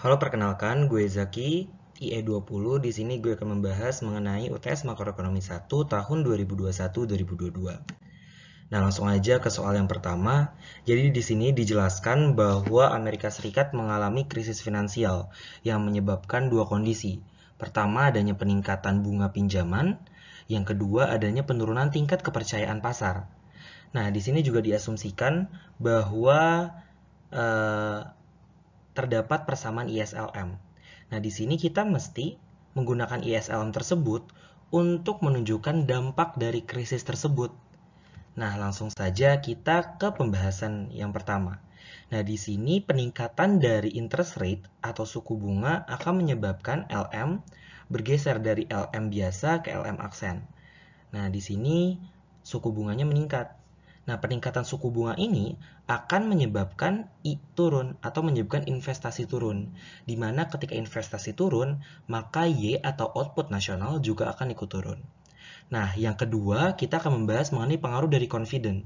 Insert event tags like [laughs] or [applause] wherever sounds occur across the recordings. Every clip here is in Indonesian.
Halo perkenalkan, gue Zaki, IE20. Di sini gue akan membahas mengenai UTS Makroekonomi 1 tahun 2021-2022. Nah, langsung aja ke soal yang pertama. Jadi di sini dijelaskan bahwa Amerika Serikat mengalami krisis finansial yang menyebabkan dua kondisi. Pertama, adanya peningkatan bunga pinjaman. Yang kedua, adanya penurunan tingkat kepercayaan pasar. Nah, di sini juga diasumsikan bahwa eh, terdapat persamaan ISLM. Nah, di sini kita mesti menggunakan ISLM tersebut untuk menunjukkan dampak dari krisis tersebut. Nah, langsung saja kita ke pembahasan yang pertama. Nah, di sini peningkatan dari interest rate atau suku bunga akan menyebabkan LM bergeser dari LM biasa ke LM aksen. Nah, di sini suku bunganya meningkat. Nah, peningkatan suku bunga ini akan menyebabkan I turun atau menyebabkan investasi turun. Di mana ketika investasi turun, maka Y atau output nasional juga akan ikut turun. Nah, yang kedua kita akan membahas mengenai pengaruh dari confident.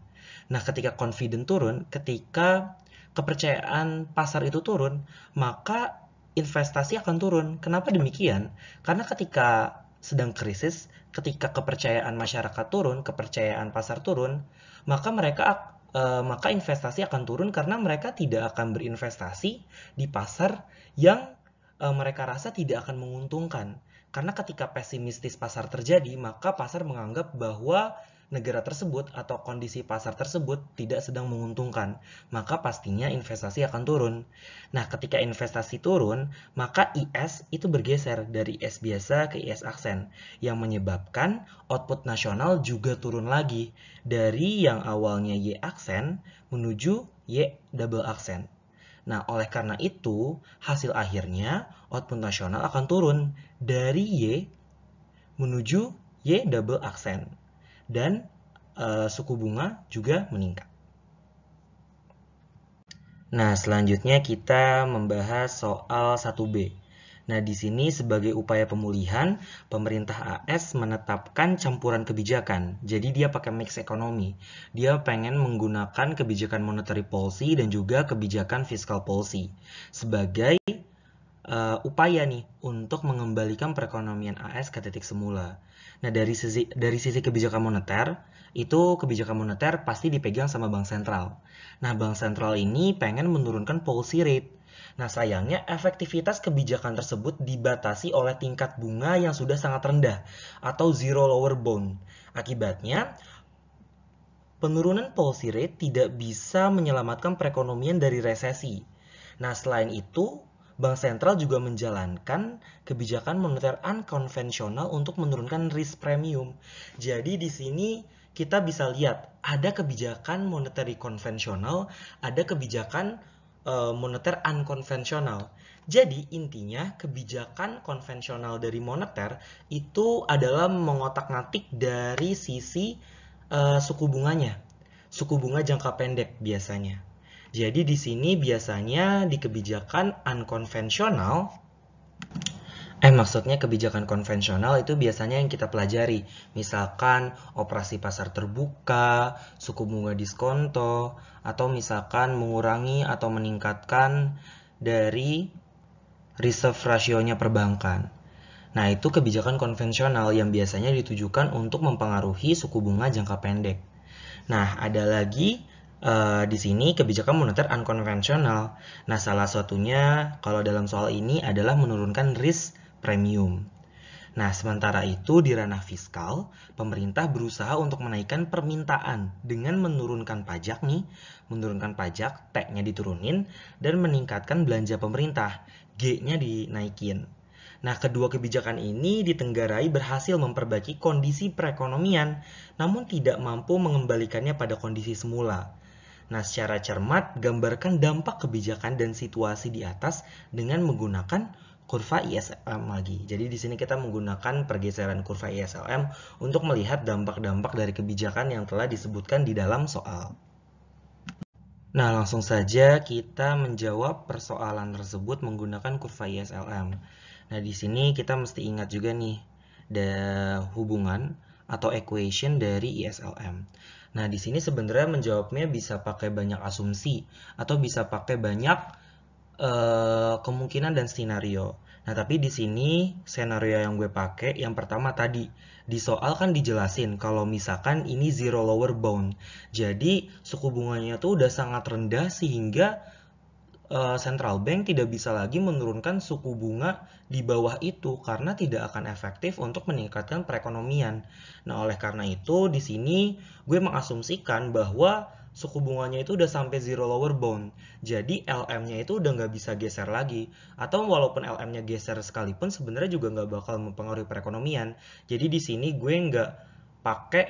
Nah, ketika confident turun, ketika kepercayaan pasar itu turun, maka investasi akan turun. Kenapa demikian? Karena ketika sedang krisis, ketika kepercayaan masyarakat turun, kepercayaan pasar turun, maka mereka e, maka investasi akan turun karena mereka tidak akan berinvestasi di pasar yang e, mereka rasa tidak akan menguntungkan. Karena ketika pesimistis pasar terjadi, maka pasar menganggap bahwa negara tersebut atau kondisi pasar tersebut tidak sedang menguntungkan, maka pastinya investasi akan turun. Nah, ketika investasi turun, maka IS itu bergeser dari IS biasa ke IS aksen, yang menyebabkan output nasional juga turun lagi dari yang awalnya Y aksen menuju Y double aksen. Nah, oleh karena itu, hasil akhirnya output nasional akan turun dari Y menuju Y double aksen dan e, suku bunga juga meningkat. Nah, selanjutnya kita membahas soal 1B. Nah, di sini sebagai upaya pemulihan, pemerintah AS menetapkan campuran kebijakan. Jadi dia pakai mix ekonomi. Dia pengen menggunakan kebijakan monetary policy dan juga kebijakan fiscal policy sebagai uh, upaya nih untuk mengembalikan perekonomian AS ke titik semula. Nah, dari sisi dari sisi kebijakan moneter, itu kebijakan moneter pasti dipegang sama bank sentral. Nah, bank sentral ini pengen menurunkan policy rate. Nah, sayangnya efektivitas kebijakan tersebut dibatasi oleh tingkat bunga yang sudah sangat rendah atau zero lower bound. Akibatnya, penurunan policy rate tidak bisa menyelamatkan perekonomian dari resesi. Nah, selain itu, Bank sentral juga menjalankan kebijakan moneter unkonvensional untuk menurunkan risk premium. Jadi di sini kita bisa lihat ada kebijakan moneter konvensional, ada kebijakan uh, moneter unkonvensional. Jadi intinya kebijakan konvensional dari moneter itu adalah mengotak-ngatik dari sisi uh, suku bunganya, suku bunga jangka pendek biasanya. Jadi di sini biasanya di kebijakan unkonvensional, eh maksudnya kebijakan konvensional itu biasanya yang kita pelajari. Misalkan operasi pasar terbuka, suku bunga diskonto, atau misalkan mengurangi atau meningkatkan dari reserve rasionya perbankan. Nah itu kebijakan konvensional yang biasanya ditujukan untuk mempengaruhi suku bunga jangka pendek. Nah ada lagi uh, di sini kebijakan moneter unkonvensional. Nah, salah satunya kalau dalam soal ini adalah menurunkan risk premium. Nah, sementara itu di ranah fiskal, pemerintah berusaha untuk menaikkan permintaan dengan menurunkan pajak nih, menurunkan pajak, T-nya diturunin, dan meningkatkan belanja pemerintah, G-nya dinaikin. Nah, kedua kebijakan ini ditenggarai berhasil memperbaiki kondisi perekonomian, namun tidak mampu mengembalikannya pada kondisi semula. Nah, secara cermat, gambarkan dampak kebijakan dan situasi di atas dengan menggunakan kurva ISLM lagi. Jadi di sini kita menggunakan pergeseran kurva ISLM untuk melihat dampak-dampak dari kebijakan yang telah disebutkan di dalam soal. Nah, langsung saja kita menjawab persoalan tersebut menggunakan kurva ISLM. Nah, di sini kita mesti ingat juga nih, ada hubungan atau equation dari ISLM. Nah, di sini sebenarnya menjawabnya bisa pakai banyak asumsi atau bisa pakai banyak uh, kemungkinan dan skenario. Nah, tapi di sini skenario yang gue pakai yang pertama tadi. Di soal kan dijelasin kalau misalkan ini zero lower bound. Jadi, suku bunganya tuh udah sangat rendah sehingga Eh, central bank tidak bisa lagi menurunkan suku bunga di bawah itu karena tidak akan efektif untuk meningkatkan perekonomian. Nah, oleh karena itu di sini gue mengasumsikan bahwa suku bunganya itu udah sampai zero lower bound. Jadi LM-nya itu udah nggak bisa geser lagi. Atau walaupun LM-nya geser sekalipun sebenarnya juga nggak bakal mempengaruhi perekonomian. Jadi di sini gue nggak pakai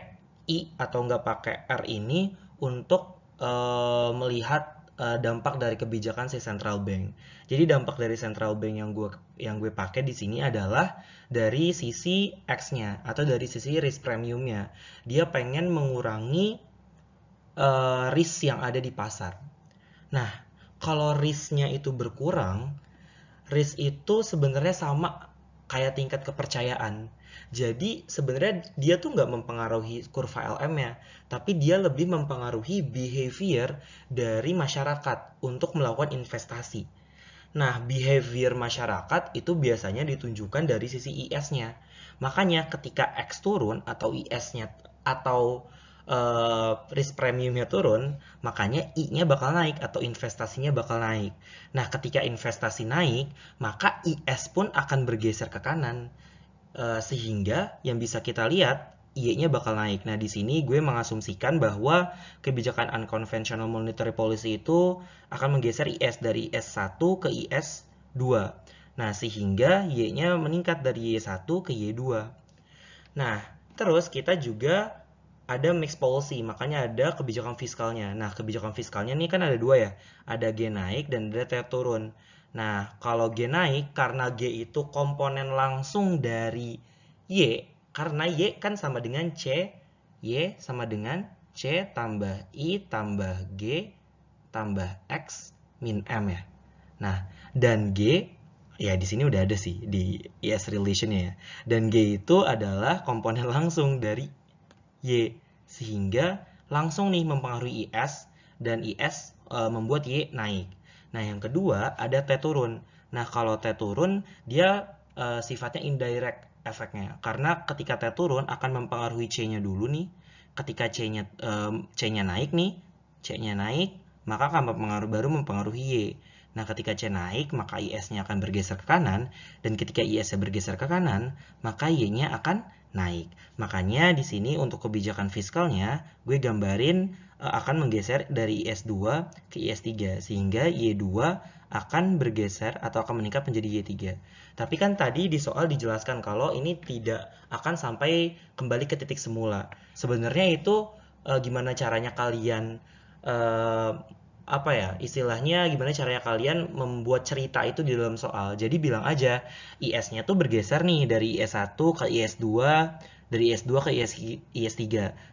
I atau nggak pakai R ini untuk uh, melihat uh, dampak dari kebijakan si central bank. Jadi dampak dari central bank yang gue yang gue pakai di sini adalah dari sisi X-nya atau dari sisi risk premiumnya. Dia pengen mengurangi uh, risk yang ada di pasar. Nah, kalau risknya itu berkurang, risk itu sebenarnya sama kayak tingkat kepercayaan. Jadi sebenarnya dia tuh nggak mempengaruhi kurva LM-nya, tapi dia lebih mempengaruhi behavior dari masyarakat untuk melakukan investasi. Nah, behavior masyarakat itu biasanya ditunjukkan dari sisi IS-nya. Makanya ketika X turun atau IS-nya atau uh, risk premiumnya turun, makanya I-nya bakal naik atau investasinya bakal naik. Nah, ketika investasi naik, maka IS pun akan bergeser ke kanan. Eh, sehingga yang bisa kita lihat Y-nya bakal naik. Nah, di sini gue mengasumsikan bahwa kebijakan unconventional monetary policy itu akan menggeser IS e dari IS1 e ke IS2. E nah, sehingga Y-nya meningkat dari Y1 ke Y2. Nah, terus kita juga ada mixed policy, makanya ada kebijakan fiskalnya. Nah, kebijakan fiskalnya ini kan ada dua ya, ada G naik dan ada T turun. Nah, kalau G naik karena G itu komponen langsung dari Y, karena Y kan sama dengan C, Y sama dengan C tambah I tambah G tambah X min M ya. Nah, dan G ya di sini udah ada sih di ES relationnya ya. Dan G itu adalah komponen langsung dari Y sehingga langsung nih mempengaruhi IS dan IS e, membuat Y naik. Nah, yang kedua ada T turun. Nah, kalau T turun, dia e, sifatnya indirect efeknya. Karena ketika T turun akan mempengaruhi C-nya dulu nih. Ketika C-nya e, C-nya naik nih, C-nya naik, maka akan mempengaruhi baru mempengaruhi Y. Nah, ketika C naik, maka IS-nya akan bergeser ke kanan, dan ketika IS-nya bergeser ke kanan, maka Y-nya akan naik. Makanya di sini untuk kebijakan fiskalnya gue gambarin eh, akan menggeser dari IS2 ke IS3 sehingga Y2 akan bergeser atau akan meningkat menjadi Y3. Tapi kan tadi di soal dijelaskan kalau ini tidak akan sampai kembali ke titik semula. Sebenarnya itu e, gimana caranya kalian e, apa ya istilahnya gimana caranya kalian membuat cerita itu di dalam soal jadi bilang aja IS-nya tuh bergeser nih dari IS1 ke IS2 dari IS2 ke IS, IS3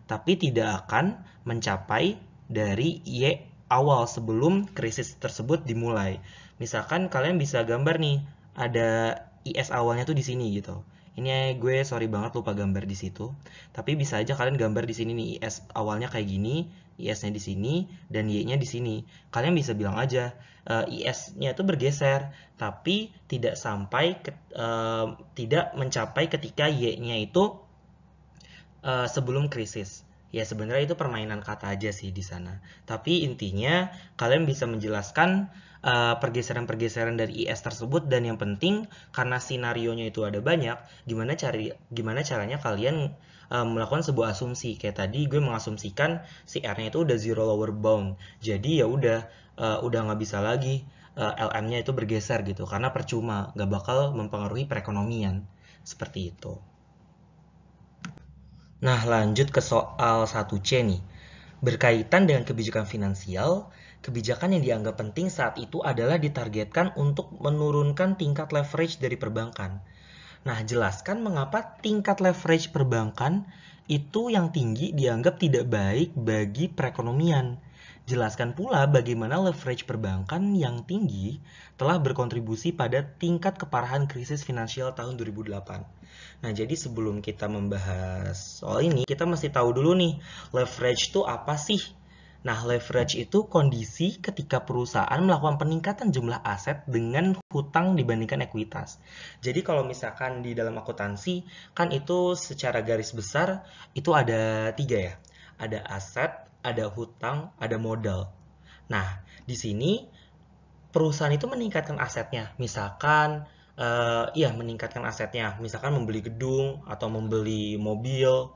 tapi tidak akan mencapai dari Y awal sebelum krisis tersebut dimulai misalkan kalian bisa gambar nih ada IS awalnya tuh di sini gitu ini gue sorry banget lupa gambar di situ tapi bisa aja kalian gambar di sini nih IS awalnya kayak gini IS-nya di sini dan Y-nya di sini. Kalian bisa bilang aja uh, eh, IS-nya itu bergeser, tapi tidak sampai ke, uh, tidak mencapai ketika Y-nya itu uh, sebelum krisis. Ya sebenarnya itu permainan kata aja sih di sana. Tapi intinya kalian bisa menjelaskan Eh, pergeseran-pergeseran uh, dari IS tersebut dan yang penting karena sinarionya itu ada banyak, gimana cari gimana caranya kalian eh, melakukan sebuah asumsi kayak tadi gue mengasumsikan si R-nya itu udah zero lower bound. Jadi ya udah eh, udah nggak bisa lagi uh, LM-nya itu bergeser gitu karena percuma nggak bakal mempengaruhi perekonomian seperti itu. Nah, lanjut ke soal 1C nih. Berkaitan dengan kebijakan finansial, kebijakan yang dianggap penting saat itu adalah ditargetkan untuk menurunkan tingkat leverage dari perbankan. Nah, jelaskan mengapa tingkat leverage perbankan itu yang tinggi dianggap tidak baik bagi perekonomian. Jelaskan pula bagaimana leverage perbankan yang tinggi telah berkontribusi pada tingkat keparahan krisis finansial tahun 2008. Nah, jadi sebelum kita membahas soal ini, kita mesti tahu dulu nih, leverage itu apa sih? Nah, leverage itu kondisi ketika perusahaan melakukan peningkatan jumlah aset dengan hutang dibandingkan ekuitas. Jadi kalau misalkan di dalam akuntansi kan itu secara garis besar itu ada tiga ya. Ada aset, ada hutang, ada modal. Nah, di sini perusahaan itu meningkatkan asetnya. Misalkan uh, iya meningkatkan asetnya, misalkan membeli gedung atau membeli mobil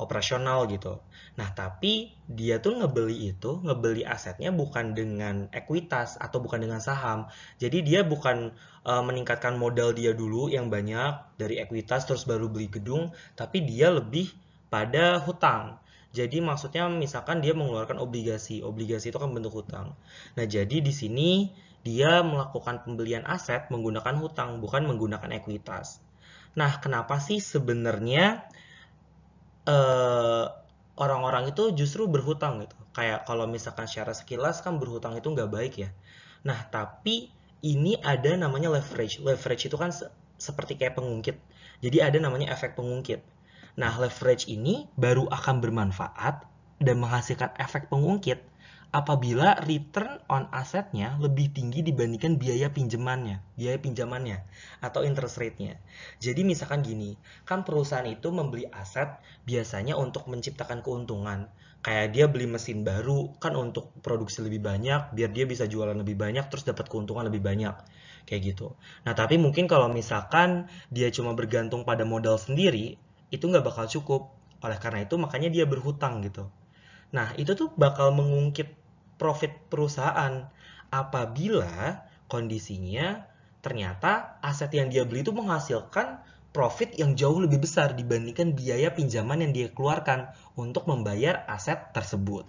operasional gitu. Nah, tapi dia tuh ngebeli itu, ngebeli asetnya bukan dengan ekuitas atau bukan dengan saham. Jadi dia bukan uh, meningkatkan modal dia dulu yang banyak dari ekuitas terus baru beli gedung, tapi dia lebih pada hutang. Jadi maksudnya misalkan dia mengeluarkan obligasi, obligasi itu kan bentuk hutang. Nah, jadi di sini dia melakukan pembelian aset menggunakan hutang bukan menggunakan ekuitas. Nah, kenapa sih sebenarnya Eh, orang-orang uh, itu justru berhutang gitu. Kayak kalau misalkan secara sekilas kan berhutang itu nggak baik ya. Nah, tapi ini ada namanya leverage. Leverage itu kan se seperti kayak pengungkit. Jadi ada namanya efek pengungkit. Nah, leverage ini baru akan bermanfaat dan menghasilkan efek pengungkit apabila return on asetnya lebih tinggi dibandingkan biaya pinjamannya, biaya pinjamannya atau interest rate-nya. Jadi misalkan gini, kan perusahaan itu membeli aset biasanya untuk menciptakan keuntungan. Kayak dia beli mesin baru kan untuk produksi lebih banyak, biar dia bisa jualan lebih banyak terus dapat keuntungan lebih banyak. Kayak gitu. Nah, tapi mungkin kalau misalkan dia cuma bergantung pada modal sendiri, itu nggak bakal cukup. Oleh karena itu makanya dia berhutang gitu. Nah, itu tuh bakal mengungkit profit perusahaan apabila kondisinya ternyata aset yang dia beli itu menghasilkan profit yang jauh lebih besar dibandingkan biaya pinjaman yang dia keluarkan untuk membayar aset tersebut.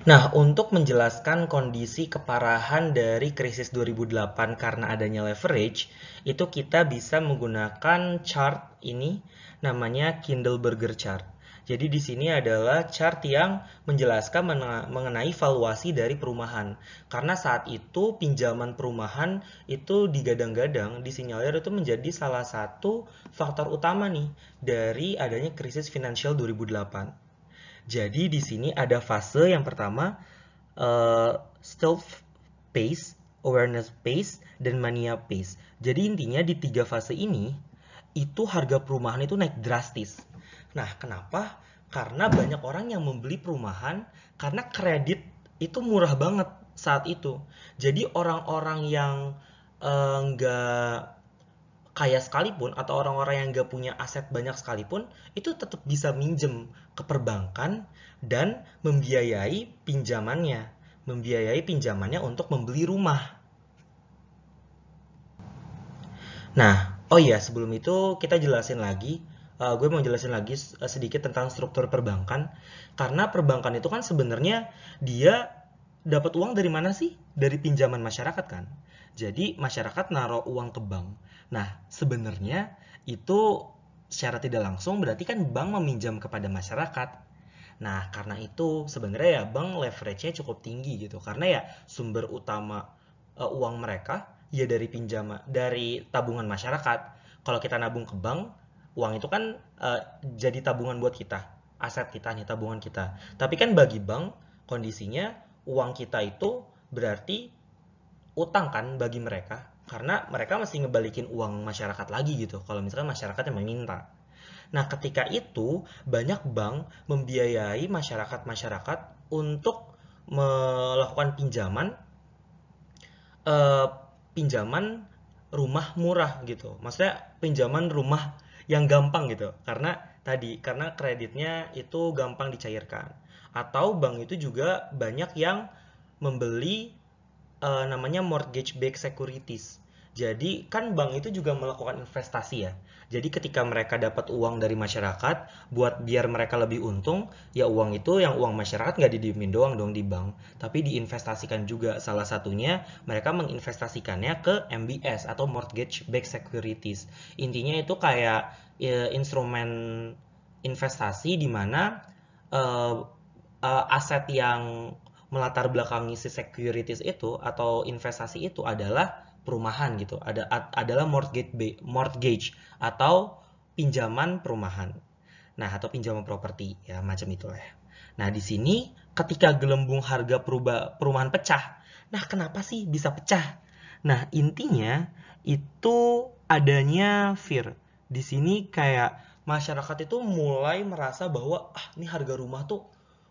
Nah, untuk menjelaskan kondisi keparahan dari krisis 2008 karena adanya leverage, itu kita bisa menggunakan chart ini namanya Kindleberger chart. Jadi di sini adalah chart yang menjelaskan mengenai valuasi dari perumahan. Karena saat itu pinjaman perumahan itu digadang-gadang disinyalir itu menjadi salah satu faktor utama nih dari adanya krisis finansial 2008. Jadi di sini ada fase yang pertama uh, eh, stealth pace, awareness pace, dan mania pace. Jadi intinya di tiga fase ini itu harga perumahan itu naik drastis Nah, kenapa? Karena banyak orang yang membeli perumahan karena kredit itu murah banget saat itu. Jadi orang-orang yang enggak eh, uh, kaya sekalipun atau orang-orang yang enggak punya aset banyak sekalipun itu tetap bisa minjem ke perbankan dan membiayai pinjamannya membiayai pinjamannya untuk membeli rumah nah oh iya sebelum itu kita jelasin lagi uh, gue mau jelasin lagi eh, sedikit tentang struktur perbankan karena perbankan itu kan sebenarnya dia dapat uang dari mana sih? Dari pinjaman masyarakat kan. Jadi masyarakat naruh uang ke bank. Nah, sebenarnya itu secara tidak langsung berarti kan bank meminjam kepada masyarakat. Nah, karena itu sebenarnya ya bank leverage-nya cukup tinggi gitu. Karena ya sumber utama uh, uang mereka ya dari pinjaman dari tabungan masyarakat. Kalau kita nabung ke bank, uang itu kan uh, jadi tabungan buat kita, aset kita nih, tabungan kita. Tapi kan bagi bank kondisinya uang kita itu berarti utang kan bagi mereka karena mereka masih ngebalikin uang masyarakat lagi gitu kalau misalkan masyarakat yang meminta. Nah, ketika itu banyak bank membiayai masyarakat-masyarakat untuk melakukan pinjaman eh, pinjaman rumah murah gitu. Maksudnya pinjaman rumah yang gampang gitu karena tadi karena kreditnya itu gampang dicairkan atau bank itu juga banyak yang membeli uh, namanya mortgage backed securities jadi kan bank itu juga melakukan investasi ya jadi ketika mereka dapat uang dari masyarakat, buat biar mereka lebih untung, ya uang itu yang uang masyarakat nggak didiemin doang dong di bank, tapi diinvestasikan juga. Salah satunya mereka menginvestasikannya ke MBS atau mortgage backed securities. Intinya itu kayak ya, instrumen investasi di mana uh, uh, aset yang melatar belakangi si securities itu atau investasi itu adalah perumahan gitu ada ad, adalah mortgage mortgage atau pinjaman perumahan nah atau pinjaman properti ya macam itu ya. nah di sini ketika gelembung harga perubah, perumahan pecah nah kenapa sih bisa pecah nah intinya itu adanya fear di sini kayak masyarakat itu mulai merasa bahwa ah ini harga rumah tuh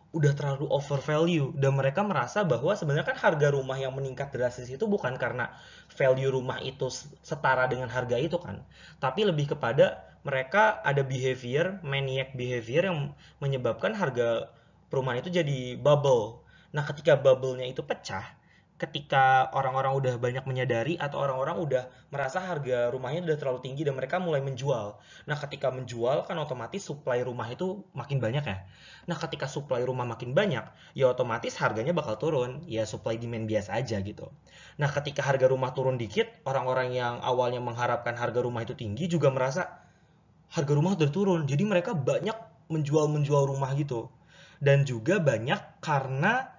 udah terlalu over value dan mereka merasa bahwa sebenarnya kan harga rumah yang meningkat drastis itu bukan karena value rumah itu setara dengan harga itu kan tapi lebih kepada mereka ada behavior maniac behavior yang menyebabkan harga perumahan itu jadi bubble nah ketika bubble-nya itu pecah ketika orang-orang udah banyak menyadari atau orang-orang udah merasa harga rumahnya udah terlalu tinggi dan mereka mulai menjual. Nah, ketika menjual kan otomatis supply rumah itu makin banyak ya. Nah, ketika supply rumah makin banyak, ya otomatis harganya bakal turun. Ya supply demand biasa aja gitu. Nah, ketika harga rumah turun dikit, orang-orang yang awalnya mengharapkan harga rumah itu tinggi juga merasa harga rumah udah turun. Jadi mereka banyak menjual-menjual rumah gitu. Dan juga banyak karena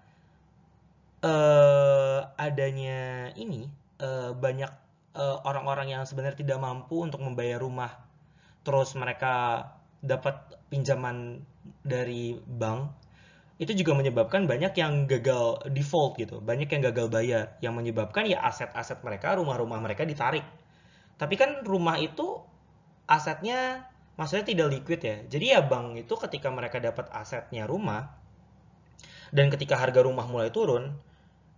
uh, adanya ini uh, banyak eh, orang-orang uh, orang -orang yang sebenarnya tidak mampu untuk membayar rumah, terus mereka dapat pinjaman dari bank, itu juga menyebabkan banyak yang gagal default gitu, banyak yang gagal bayar, yang menyebabkan ya aset-aset mereka, rumah-rumah mereka ditarik. Tapi kan rumah itu asetnya maksudnya tidak liquid ya. Jadi ya bank itu ketika mereka dapat asetnya rumah dan ketika harga rumah mulai turun,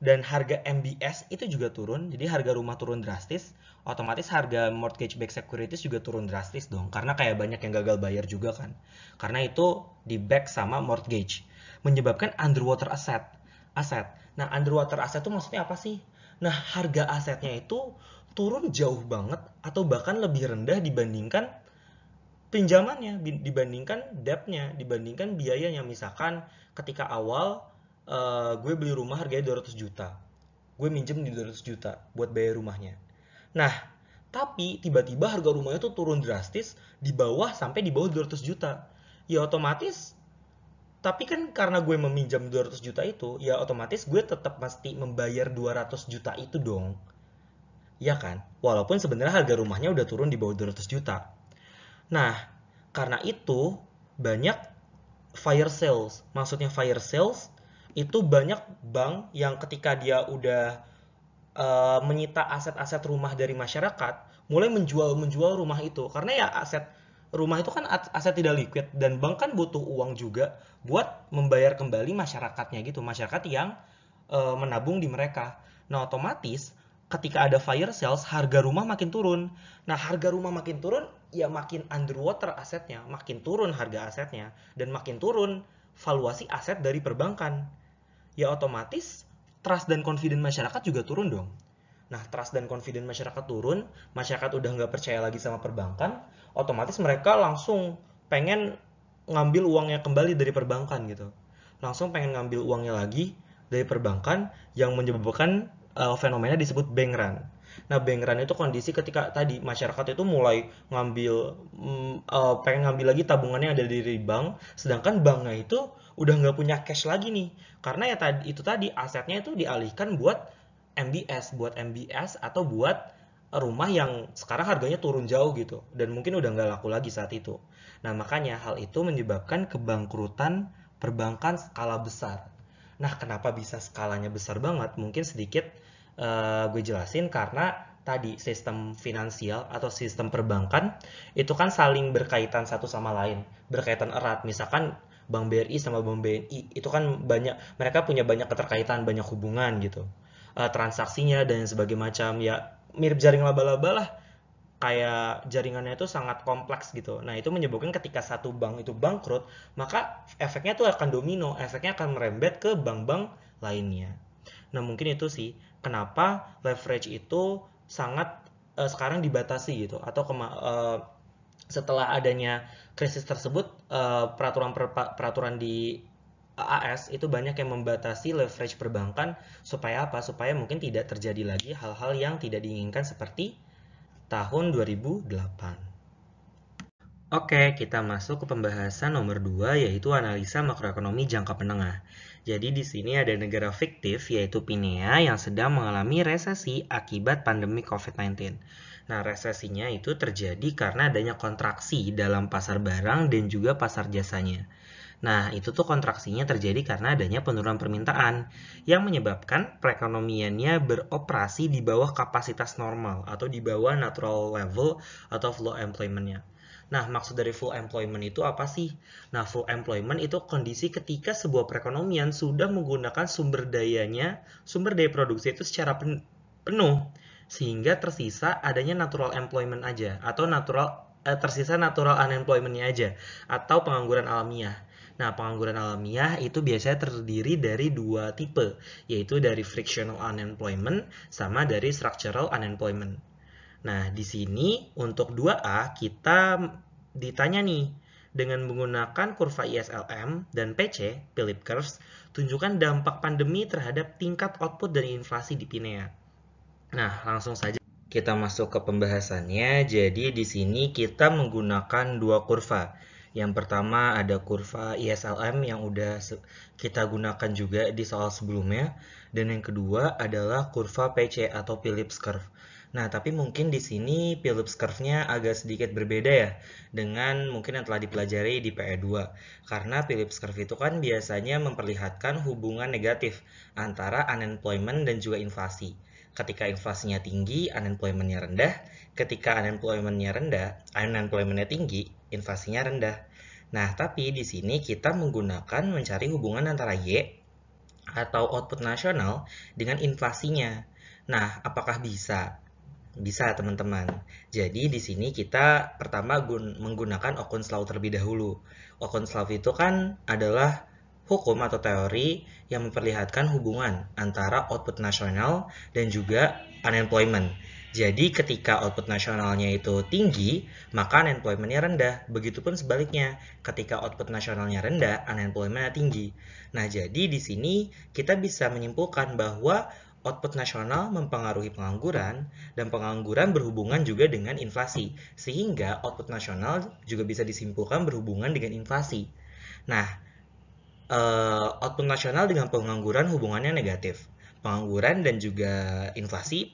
dan harga MBS itu juga turun. Jadi harga rumah turun drastis, otomatis harga mortgage back securities juga turun drastis dong. Karena kayak banyak yang gagal bayar juga kan. Karena itu di back sama mortgage. Menyebabkan underwater asset. Aset. Nah, underwater asset itu maksudnya apa sih? Nah, harga asetnya itu turun jauh banget atau bahkan lebih rendah dibandingkan pinjamannya, dibandingkan debtnya, dibandingkan biayanya. Misalkan ketika awal Eh, gue beli rumah harganya 200 juta. Gue minjem di 200 juta buat bayar rumahnya. Nah, tapi tiba-tiba harga rumahnya tuh turun drastis di bawah sampai di bawah 200 juta. Ya otomatis tapi kan karena gue meminjam 200 juta itu, ya otomatis gue tetap pasti membayar 200 juta itu dong. Ya kan? Walaupun sebenarnya harga rumahnya udah turun di bawah 200 juta. Nah, karena itu banyak fire sales. Maksudnya fire sales itu banyak bank yang ketika dia udah uh, menyita aset-aset rumah dari masyarakat, mulai menjual-menjual rumah itu. Karena ya aset rumah itu kan aset tidak liquid dan bank kan butuh uang juga buat membayar kembali masyarakatnya gitu, masyarakat yang uh, menabung di mereka. Nah, otomatis ketika ada fire sales, harga rumah makin turun. Nah, harga rumah makin turun, ya makin underwater asetnya, makin turun harga asetnya dan makin turun valuasi aset dari perbankan ya otomatis trust dan confident masyarakat juga turun dong. Nah, trust dan confident masyarakat turun, masyarakat udah nggak percaya lagi sama perbankan, otomatis mereka langsung pengen ngambil uangnya kembali dari perbankan gitu. Langsung pengen ngambil uangnya lagi dari perbankan yang menyebabkan uh, fenomena disebut bank run. Nah, bengran itu kondisi ketika tadi masyarakat itu mulai ngambil uh, pengen ngambil lagi tabungannya ada di bank, sedangkan banknya itu udah nggak punya cash lagi nih. Karena ya tadi itu tadi asetnya itu dialihkan buat MBS, buat MBS atau buat rumah yang sekarang harganya turun jauh gitu dan mungkin udah nggak laku lagi saat itu. Nah, makanya hal itu menyebabkan kebangkrutan perbankan skala besar. Nah, kenapa bisa skalanya besar banget? Mungkin sedikit uh, gue jelasin karena tadi sistem finansial atau sistem perbankan itu kan saling berkaitan satu sama lain, berkaitan erat. Misalkan Bank BRI sama Bank BNI itu kan banyak mereka punya banyak keterkaitan, banyak hubungan gitu. Uh, transaksinya dan sebagainya macam ya mirip jaring laba-laba lah kayak jaringannya itu sangat kompleks gitu. Nah, itu menyebabkan ketika satu bank itu bangkrut, maka efeknya itu akan domino, efeknya akan merembet ke bank-bank lainnya. Nah, mungkin itu sih kenapa leverage itu sangat uh, sekarang dibatasi gitu atau kema uh, setelah adanya krisis tersebut eh, peraturan peraturan uh, peraturan di AS itu banyak yang membatasi leverage perbankan supaya apa? Supaya mungkin tidak terjadi lagi hal-hal yang tidak diinginkan seperti tahun 2008. Oke, kita masuk ke pembahasan nomor 2 yaitu analisa makroekonomi jangka menengah. Jadi di sini ada negara fiktif yaitu Pinea yang sedang mengalami resesi akibat pandemi COVID-19. Nah, resesinya itu terjadi karena adanya kontraksi dalam pasar barang dan juga pasar jasanya. Nah, itu tuh kontraksinya terjadi karena adanya penurunan permintaan yang menyebabkan perekonomiannya beroperasi di bawah kapasitas normal atau di bawah natural level atau flow employmentnya. Nah, maksud dari full employment itu apa sih? Nah, full employment itu kondisi ketika sebuah perekonomian sudah menggunakan sumber dayanya, sumber daya produksi itu secara penuh, sehingga tersisa adanya natural employment aja, atau natural eh, tersisa natural unemploymentnya aja, atau pengangguran alamiah. Nah, pengangguran alamiah itu biasanya terdiri dari dua tipe, yaitu dari frictional unemployment sama dari structural unemployment. Nah, di sini untuk 2A kita ditanya nih, dengan menggunakan kurva ISLM dan PC, Philip Curves, tunjukkan dampak pandemi terhadap tingkat output dari inflasi di Pinea. Nah, langsung saja kita masuk ke pembahasannya. Jadi di sini kita menggunakan dua kurva. Yang pertama ada kurva ISLM yang udah kita gunakan juga di soal sebelumnya. Dan yang kedua adalah kurva PC atau Phillips Curve. Nah, tapi mungkin di sini Phillips curve-nya agak sedikit berbeda ya dengan mungkin yang telah dipelajari di PE2. Karena Phillips curve itu kan biasanya memperlihatkan hubungan negatif antara unemployment dan juga inflasi. Ketika inflasinya tinggi, unemployment-nya rendah. Ketika unemployment-nya rendah, unemployment-nya tinggi, inflasinya rendah. Nah, tapi di sini kita menggunakan mencari hubungan antara Y atau output nasional dengan inflasinya. Nah, apakah bisa? Bisa teman-teman. Jadi di sini kita pertama gun menggunakan Okun Law terlebih dahulu. Okun Law itu kan adalah hukum atau teori yang memperlihatkan hubungan antara output nasional dan juga unemployment. Jadi ketika output nasionalnya itu tinggi, maka unemployment-nya rendah. Begitupun sebaliknya, ketika output nasionalnya rendah, unemployment-nya tinggi. Nah, jadi di sini kita bisa menyimpulkan bahwa output nasional mempengaruhi pengangguran, dan pengangguran berhubungan juga dengan inflasi, sehingga output nasional juga bisa disimpulkan berhubungan dengan inflasi. Nah, eh, output nasional dengan pengangguran hubungannya negatif. Pengangguran dan juga inflasi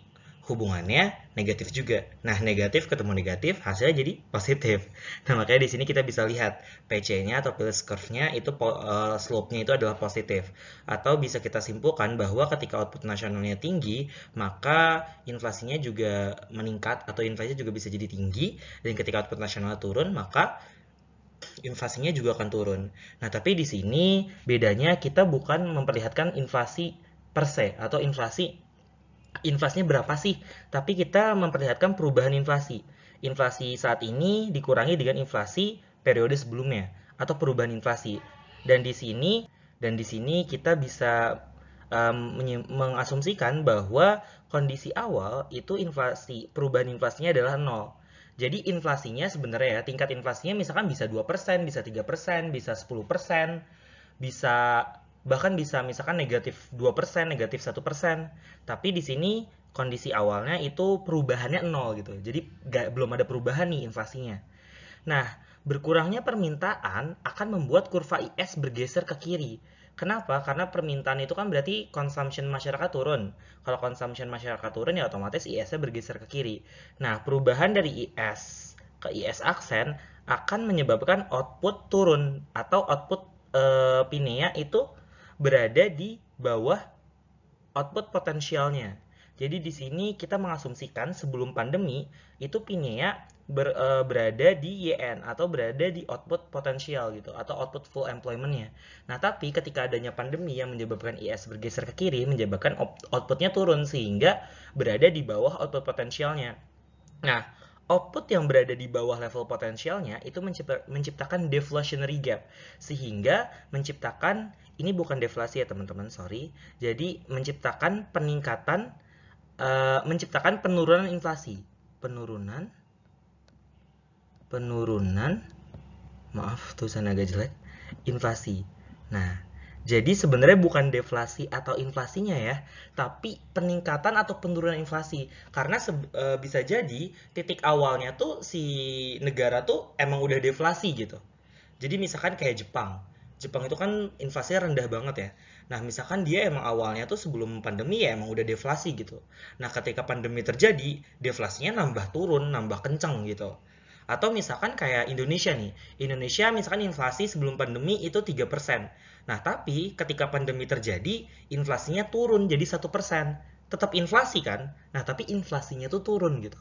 hubungannya negatif juga. Nah, negatif ketemu negatif, hasilnya jadi positif. Nah, makanya di sini kita bisa lihat PC-nya atau Phillips curve-nya itu eh, slope-nya itu adalah positif. Atau bisa kita simpulkan bahwa ketika output nasionalnya tinggi, maka inflasinya juga meningkat atau inflasinya juga bisa jadi tinggi dan ketika output nasional turun, maka inflasinya juga akan turun. Nah, tapi di sini bedanya kita bukan memperlihatkan inflasi per se atau inflasi inflasinya berapa sih, tapi kita memperlihatkan perubahan inflasi. Inflasi saat ini dikurangi dengan inflasi periode sebelumnya atau perubahan inflasi. Dan di sini dan di sini kita bisa um, mengasumsikan bahwa kondisi awal itu inflasi perubahan inflasinya adalah nol. Jadi inflasinya sebenarnya ya, tingkat inflasinya misalkan bisa 2%, bisa 3%, bisa 10%, bisa bahkan bisa misalkan negatif 2%, negatif 1%. Tapi di sini kondisi awalnya itu perubahannya nol gitu. Jadi gak, belum ada perubahan nih inflasinya. Nah, berkurangnya permintaan akan membuat kurva IS bergeser ke kiri. Kenapa? Karena permintaan itu kan berarti consumption masyarakat turun. Kalau consumption masyarakat turun ya otomatis IS-nya bergeser ke kiri. Nah, perubahan dari IS ke IS aksen akan menyebabkan output turun atau output uh, pinea itu berada di bawah output potensialnya. Jadi di sini kita mengasumsikan sebelum pandemi itu Pinea ber, e, berada di YN atau berada di output potensial gitu atau output full employmentnya. Nah tapi ketika adanya pandemi yang menyebabkan IS bergeser ke kiri menyebabkan outputnya turun sehingga berada di bawah output potensialnya. Nah output yang berada di bawah level potensialnya itu menciptakan deflationary gap sehingga menciptakan ini bukan deflasi ya teman-teman, sorry. Jadi menciptakan peningkatan, uh, menciptakan penurunan inflasi, penurunan, penurunan, maaf tulisan agak jelek, inflasi. Nah, jadi sebenarnya bukan deflasi atau inflasinya ya, tapi peningkatan atau penurunan inflasi. Karena e, bisa jadi titik awalnya tuh si negara tuh emang udah deflasi gitu. Jadi misalkan kayak Jepang. Jepang itu kan inflasi rendah banget ya. Nah, misalkan dia emang awalnya tuh sebelum pandemi ya emang udah deflasi gitu. Nah, ketika pandemi terjadi, deflasinya nambah turun, nambah kencang gitu. Atau misalkan kayak Indonesia nih. Indonesia misalkan inflasi sebelum pandemi itu 3%. Nah, tapi ketika pandemi terjadi, inflasinya turun jadi 1%. Tetap inflasi kan? Nah, tapi inflasinya tuh turun gitu.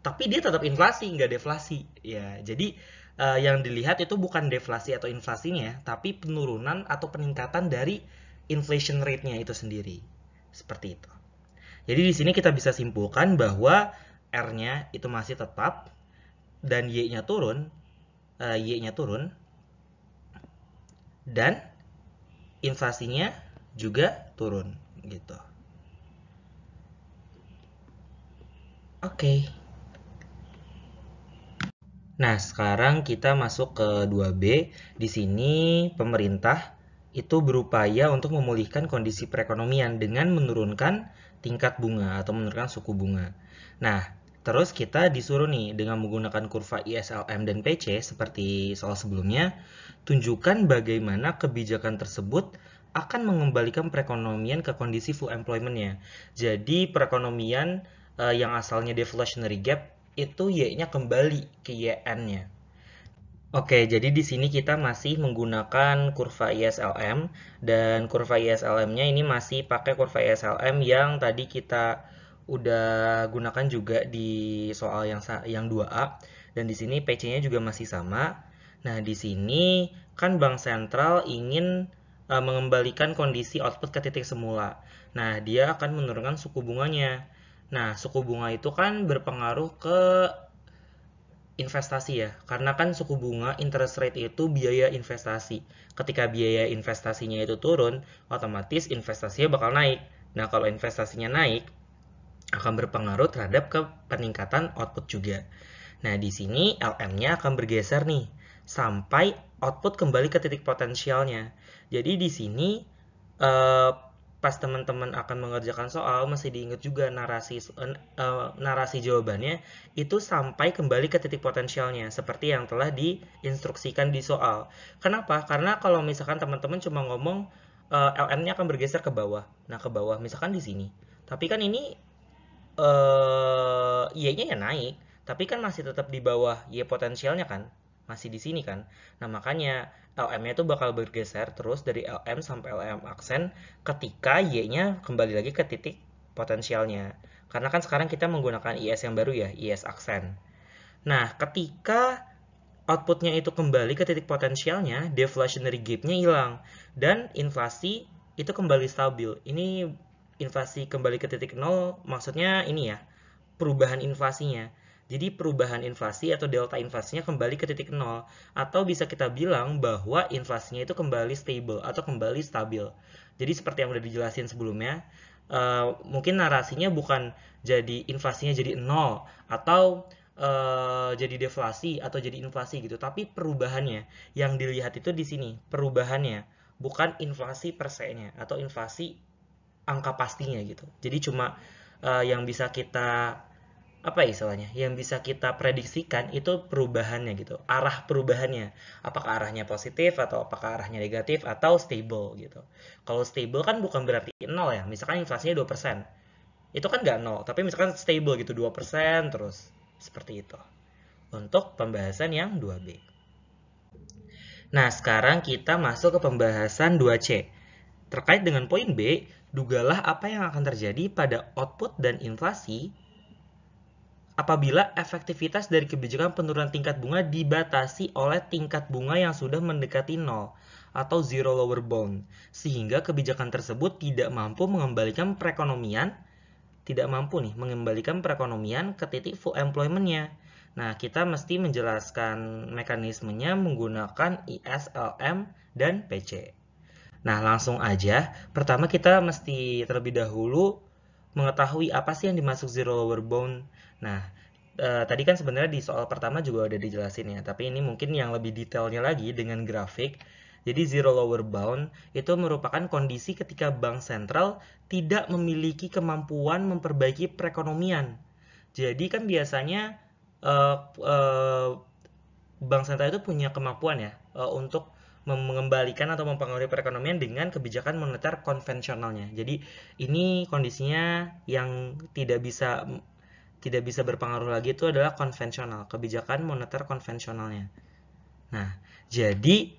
Tapi dia tetap inflasi, nggak deflasi. Ya, jadi uh, yang dilihat itu bukan deflasi atau inflasinya, tapi penurunan atau peningkatan dari inflation rate-nya itu sendiri. Seperti itu. Jadi di sini kita bisa simpulkan bahwa R-nya itu masih tetap dan Y-nya turun, uh, Y-nya turun dan inflasinya juga turun gitu. Oke. Okay. Nah, sekarang kita masuk ke 2B. Di sini pemerintah itu berupaya untuk memulihkan kondisi perekonomian dengan menurunkan tingkat bunga atau menurunkan suku bunga. Nah, terus kita disuruh nih dengan menggunakan kurva ISLM dan PC seperti soal sebelumnya, tunjukkan bagaimana kebijakan tersebut akan mengembalikan perekonomian ke kondisi full employment-nya. Jadi perekonomian eh, yang asalnya deflationary gap itu y-nya kembali ke yn-nya. Oke, jadi di sini kita masih menggunakan kurva ISLM dan kurva ISLM-nya ini masih pakai kurva ISLM yang tadi kita udah gunakan juga di soal yang yang 2A dan di sini PC-nya juga masih sama. Nah, di sini kan bank sentral ingin eh, mengembalikan kondisi output ke titik semula. Nah, dia akan menurunkan suku bunganya. Nah, suku bunga itu kan berpengaruh ke investasi ya, karena kan suku bunga interest rate itu biaya investasi. Ketika biaya investasinya itu turun, otomatis investasinya bakal naik. Nah, kalau investasinya naik, akan berpengaruh terhadap ke peningkatan output juga. Nah, di sini LM-nya akan bergeser nih, sampai output kembali ke titik potensialnya. Jadi di sini eh, pas teman-teman akan mengerjakan soal masih diingat juga narasi uh, narasi jawabannya itu sampai kembali ke titik potensialnya seperti yang telah diinstruksikan di soal. Kenapa? Karena kalau misalkan teman-teman cuma ngomong uh, eh, LM-nya akan bergeser ke bawah. Nah, ke bawah misalkan di sini. Tapi kan ini eh uh, Y-nya ya naik, tapi kan masih tetap di bawah Y potensialnya kan masih di sini kan. Nah, makanya LM-nya itu bakal bergeser terus dari LM sampai LM aksen ketika Y-nya kembali lagi ke titik potensialnya. Karena kan sekarang kita menggunakan IS yang baru ya, IS aksen. Nah, ketika outputnya itu kembali ke titik potensialnya, deflationary gap-nya hilang. Dan inflasi itu kembali stabil. Ini inflasi kembali ke titik nol, maksudnya ini ya, perubahan inflasinya jadi perubahan inflasi atau delta inflasinya kembali ke titik nol atau bisa kita bilang bahwa inflasinya itu kembali stable atau kembali stabil. Jadi seperti yang udah dijelasin sebelumnya, uh, mungkin narasinya bukan jadi inflasinya jadi nol atau uh, jadi deflasi atau jadi inflasi gitu, tapi perubahannya yang dilihat itu di sini perubahannya bukan inflasi persennya atau inflasi angka pastinya gitu. Jadi cuma uh, yang bisa kita apa ya istilahnya yang bisa kita prediksikan itu perubahannya gitu arah perubahannya apakah arahnya positif atau apakah arahnya negatif atau stable gitu kalau stable kan bukan berarti nol ya misalkan inflasinya 2% itu kan nggak nol tapi misalkan stable gitu 2% terus seperti itu untuk pembahasan yang 2B nah sekarang kita masuk ke pembahasan 2C terkait dengan poin B dugalah apa yang akan terjadi pada output dan inflasi apabila efektivitas dari kebijakan penurunan tingkat bunga dibatasi oleh tingkat bunga yang sudah mendekati nol atau zero lower bound, sehingga kebijakan tersebut tidak mampu mengembalikan perekonomian, tidak mampu nih mengembalikan perekonomian ke titik full employmentnya. Nah, kita mesti menjelaskan mekanismenya menggunakan ISLM e dan PC. Nah, langsung aja. Pertama kita mesti terlebih dahulu mengetahui apa sih yang dimasuk zero lower bound Nah, e, tadi kan sebenarnya di soal pertama juga udah dijelasin ya, tapi ini mungkin yang lebih detailnya lagi dengan grafik. Jadi zero lower bound itu merupakan kondisi ketika bank sentral tidak memiliki kemampuan memperbaiki perekonomian. Jadi kan biasanya e, e, bank sentral itu punya kemampuan ya e, untuk mengembalikan atau mempengaruhi perekonomian dengan kebijakan moneter konvensionalnya. Jadi ini kondisinya yang tidak bisa tidak bisa berpengaruh lagi itu adalah konvensional, kebijakan moneter konvensionalnya. Nah, jadi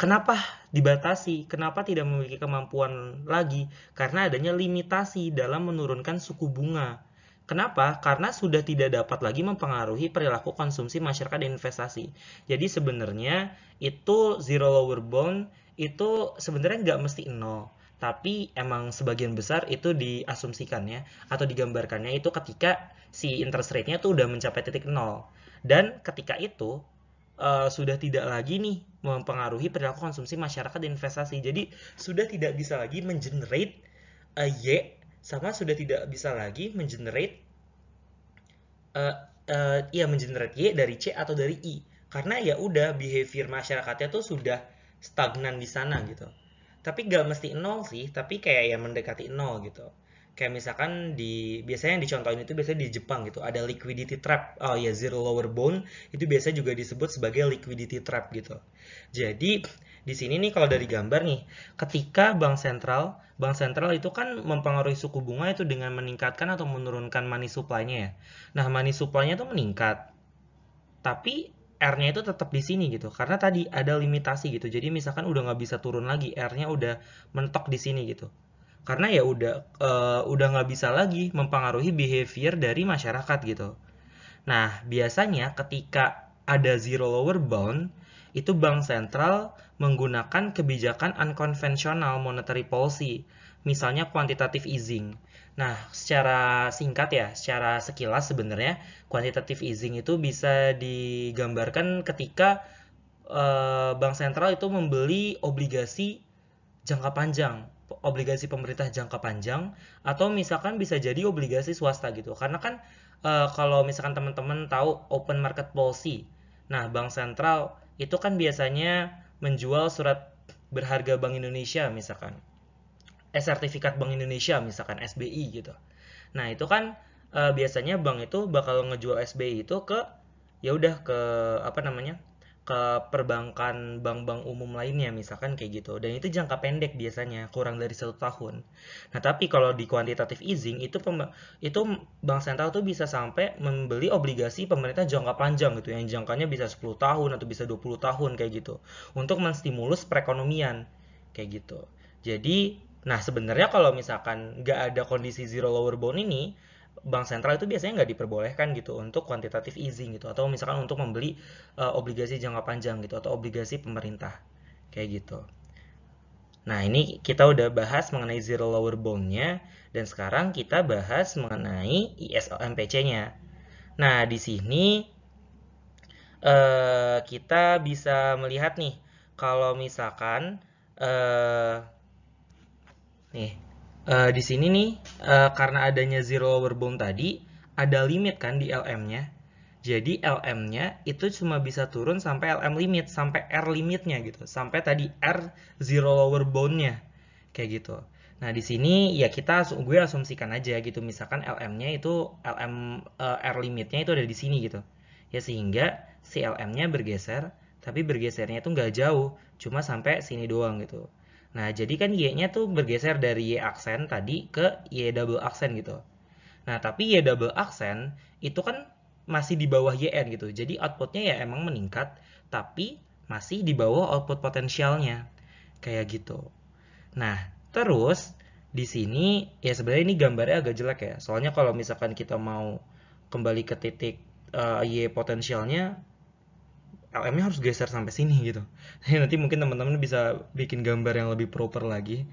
kenapa dibatasi? Kenapa tidak memiliki kemampuan lagi? Karena adanya limitasi dalam menurunkan suku bunga. Kenapa? Karena sudah tidak dapat lagi mempengaruhi perilaku konsumsi masyarakat dan investasi. Jadi sebenarnya itu zero lower bound itu sebenarnya nggak mesti nol tapi emang sebagian besar itu diasumsikannya atau digambarkannya itu ketika si interest rate-nya tuh udah mencapai titik nol dan ketika itu uh, sudah tidak lagi nih mempengaruhi perilaku konsumsi masyarakat dan investasi jadi sudah tidak bisa lagi mengenerate uh, y sama sudah tidak bisa lagi mengenerate uh, uh, ya mengenerate y dari c atau dari i karena ya udah behavior masyarakatnya tuh sudah stagnan di sana gitu tapi gak mesti nol sih tapi kayak yang mendekati nol gitu kayak misalkan di biasanya yang dicontohin itu biasanya di Jepang gitu ada liquidity trap oh ya zero lower bound itu biasanya juga disebut sebagai liquidity trap gitu jadi di sini nih kalau dari gambar nih ketika bank sentral bank sentral itu kan mempengaruhi suku bunga itu dengan meningkatkan atau menurunkan money supply-nya ya nah money supply-nya itu meningkat tapi R-nya itu tetap di sini gitu karena tadi ada limitasi gitu jadi misalkan udah nggak bisa turun lagi R-nya udah mentok di sini gitu karena ya udah uh, udah nggak bisa lagi mempengaruhi behavior dari masyarakat gitu nah biasanya ketika ada zero lower bound itu bank sentral menggunakan kebijakan unconventional monetary policy misalnya quantitative easing Nah, secara singkat ya, secara sekilas sebenarnya quantitative easing itu bisa digambarkan ketika eh, bank sentral itu membeli obligasi jangka panjang, obligasi pemerintah jangka panjang atau misalkan bisa jadi obligasi swasta gitu. Karena kan eh, kalau misalkan teman-teman tahu open market policy. Nah, bank sentral itu kan biasanya menjual surat berharga Bank Indonesia misalkan eh, sertifikat Bank Indonesia misalkan SBI gitu. Nah itu kan eh, biasanya bank itu bakal ngejual SBI itu ke ya udah ke apa namanya ke perbankan bank-bank umum lainnya misalkan kayak gitu dan itu jangka pendek biasanya kurang dari satu tahun nah tapi kalau di kuantitatif easing itu itu bank sentral tuh bisa sampai membeli obligasi pemerintah jangka panjang gitu yang jangkanya bisa 10 tahun atau bisa 20 tahun kayak gitu untuk menstimulus perekonomian kayak gitu jadi Nah sebenarnya kalau misalkan nggak ada kondisi zero lower bound ini, bank sentral itu biasanya nggak diperbolehkan gitu untuk quantitative easing gitu atau misalkan untuk membeli uh, obligasi jangka panjang gitu atau obligasi pemerintah kayak gitu. Nah ini kita udah bahas mengenai zero lower bound-nya dan sekarang kita bahas mengenai islmpc nya Nah di sini uh, kita bisa melihat nih kalau misalkan uh, Nih, uh, di sini nih uh, karena adanya zero lower bound tadi ada limit kan di LM-nya. Jadi LM-nya itu cuma bisa turun sampai LM limit, sampai R limitnya gitu, sampai tadi R zero lower bound-nya. Kayak gitu. Nah, di sini ya kita gue asumsikan aja gitu. Misalkan LM-nya itu LM uh, eh, R limitnya itu ada di sini gitu. Ya sehingga si LM-nya bergeser, tapi bergesernya itu nggak jauh, cuma sampai sini doang gitu. Nah, jadi kan Y-nya tuh bergeser dari Y aksen tadi ke Y double aksen gitu. Nah, tapi Y double aksen itu kan masih di bawah YN gitu. Jadi outputnya ya emang meningkat, tapi masih di bawah output potensialnya. Kayak gitu. Nah, terus di sini ya sebenarnya ini gambarnya agak jelek ya. Soalnya kalau misalkan kita mau kembali ke titik uh, Y potensialnya, LM-nya harus geser sampai sini gitu. [laughs] Jadi nanti mungkin teman-teman bisa bikin gambar yang lebih proper lagi.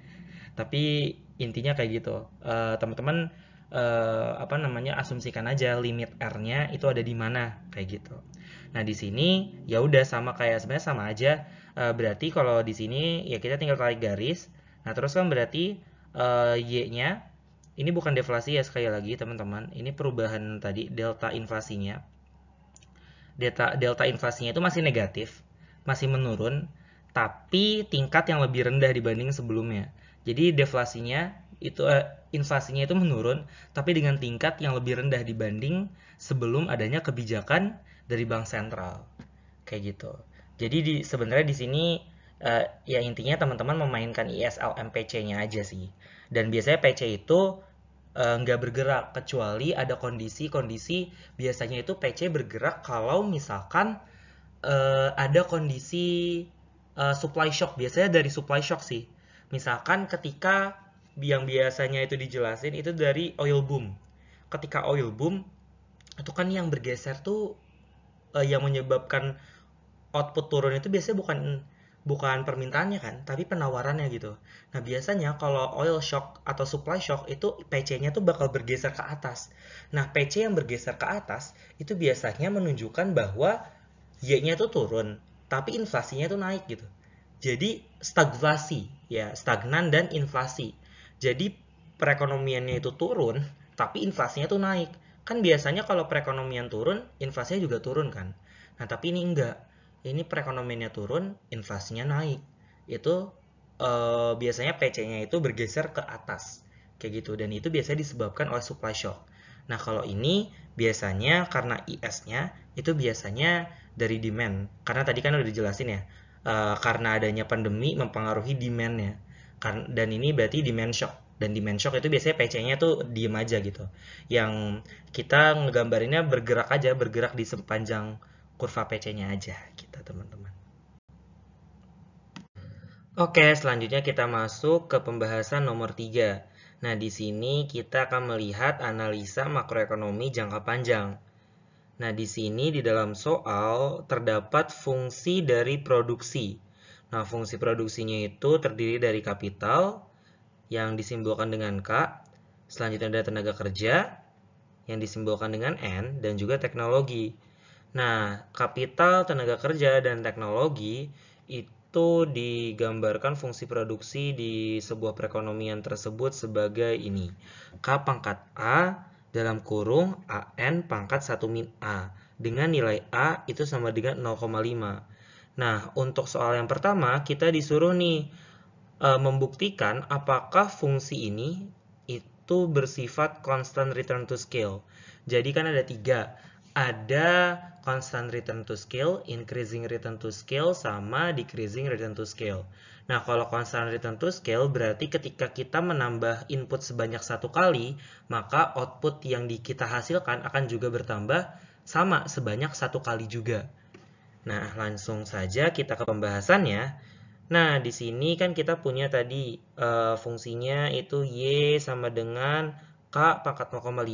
Tapi intinya kayak gitu. Eh, teman-teman uh, apa namanya asumsikan aja limit R-nya itu ada di mana kayak gitu. Nah, di sini ya udah sama kayak sebenarnya sama aja. Uh, berarti kalau di sini ya kita tinggal tarik garis. Nah, terus kan berarti uh, Y-nya ini bukan deflasi ya sekali lagi teman-teman. Ini perubahan tadi delta inflasinya delta, delta inflasinya itu masih negatif, masih menurun, tapi tingkat yang lebih rendah dibanding sebelumnya. Jadi deflasinya itu eh, inflasinya itu menurun, tapi dengan tingkat yang lebih rendah dibanding sebelum adanya kebijakan dari bank sentral. Kayak gitu. Jadi di, sebenarnya di sini eh, ya intinya teman-teman memainkan ISLM mpc nya aja sih. Dan biasanya PC itu Eh, nggak bergerak kecuali ada kondisi-kondisi biasanya itu PC bergerak kalau misalkan uh, ada kondisi uh, supply shock biasanya dari supply shock sih misalkan ketika yang biasanya itu dijelasin itu dari oil boom ketika oil boom itu kan yang bergeser tuh uh, yang menyebabkan output turun itu biasanya bukan bukan permintaannya kan, tapi penawarannya gitu. Nah biasanya kalau oil shock atau supply shock itu PC-nya tuh bakal bergeser ke atas. Nah PC yang bergeser ke atas itu biasanya menunjukkan bahwa Y-nya tuh turun, tapi inflasinya tuh naik gitu. Jadi stagflasi ya, stagnan dan inflasi. Jadi perekonomiannya itu turun, tapi inflasinya tuh naik. Kan biasanya kalau perekonomian turun, inflasinya juga turun kan. Nah, tapi ini enggak ini perekonomiannya turun, inflasinya naik. Itu eh, biasanya PC-nya itu bergeser ke atas. Kayak gitu dan itu biasanya disebabkan oleh supply shock. Nah, kalau ini biasanya karena IS-nya itu biasanya dari demand. Karena tadi kan udah dijelasin ya, eh, karena adanya pandemi mempengaruhi demand-nya. Dan ini berarti demand shock dan demand shock itu biasanya PC-nya tuh diem aja gitu. Yang kita ngegambarinnya bergerak aja, bergerak di sepanjang kurva PC-nya aja kita gitu, teman-teman. Oke, selanjutnya kita masuk ke pembahasan nomor 3. Nah, di sini kita akan melihat analisa makroekonomi jangka panjang. Nah, di sini di dalam soal terdapat fungsi dari produksi. Nah, fungsi produksinya itu terdiri dari kapital yang disimbolkan dengan K, selanjutnya ada tenaga kerja yang disimbolkan dengan N, dan juga teknologi. Nah, kapital, tenaga kerja, dan teknologi itu digambarkan fungsi produksi di sebuah perekonomian tersebut sebagai ini. K pangkat A dalam kurung AN pangkat 1 min A dengan nilai A itu sama dengan 0,5. Nah, untuk soal yang pertama kita disuruh nih e, membuktikan apakah fungsi ini itu bersifat constant return to scale. Jadi kan ada tiga, ada constant return to scale, increasing return to scale, sama decreasing return to scale. Nah, kalau constant return to scale berarti ketika kita menambah input sebanyak satu kali, maka output yang di kita hasilkan akan juga bertambah sama sebanyak satu kali juga. Nah, langsung saja kita ke pembahasannya. Nah, di sini kan kita punya tadi uh, fungsinya itu Y sama dengan K pangkat 0,5,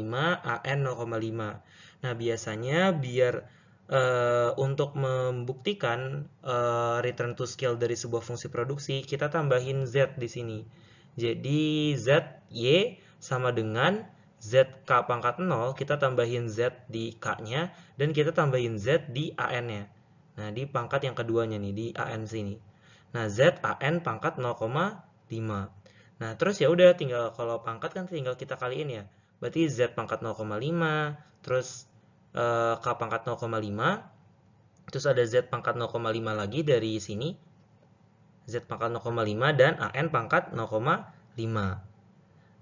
AN 0,5. Nah, biasanya biar uh, untuk membuktikan uh, return to scale dari sebuah fungsi produksi, kita tambahin Z di sini. Jadi Z, Y sama dengan ZK pangkat 0, kita tambahin Z di K-nya, dan kita tambahin Z di AN-nya. Nah, di pangkat yang keduanya nih, di AN sini. Nah, Z AN pangkat 0,5. Nah, terus ya udah tinggal kalau pangkat kan tinggal kita kaliin ya. Berarti Z pangkat 0,5, terus Eh, K pangkat 0,5. Terus ada Z pangkat 0,5 lagi dari sini. Z pangkat 0,5 dan AN pangkat 0,5.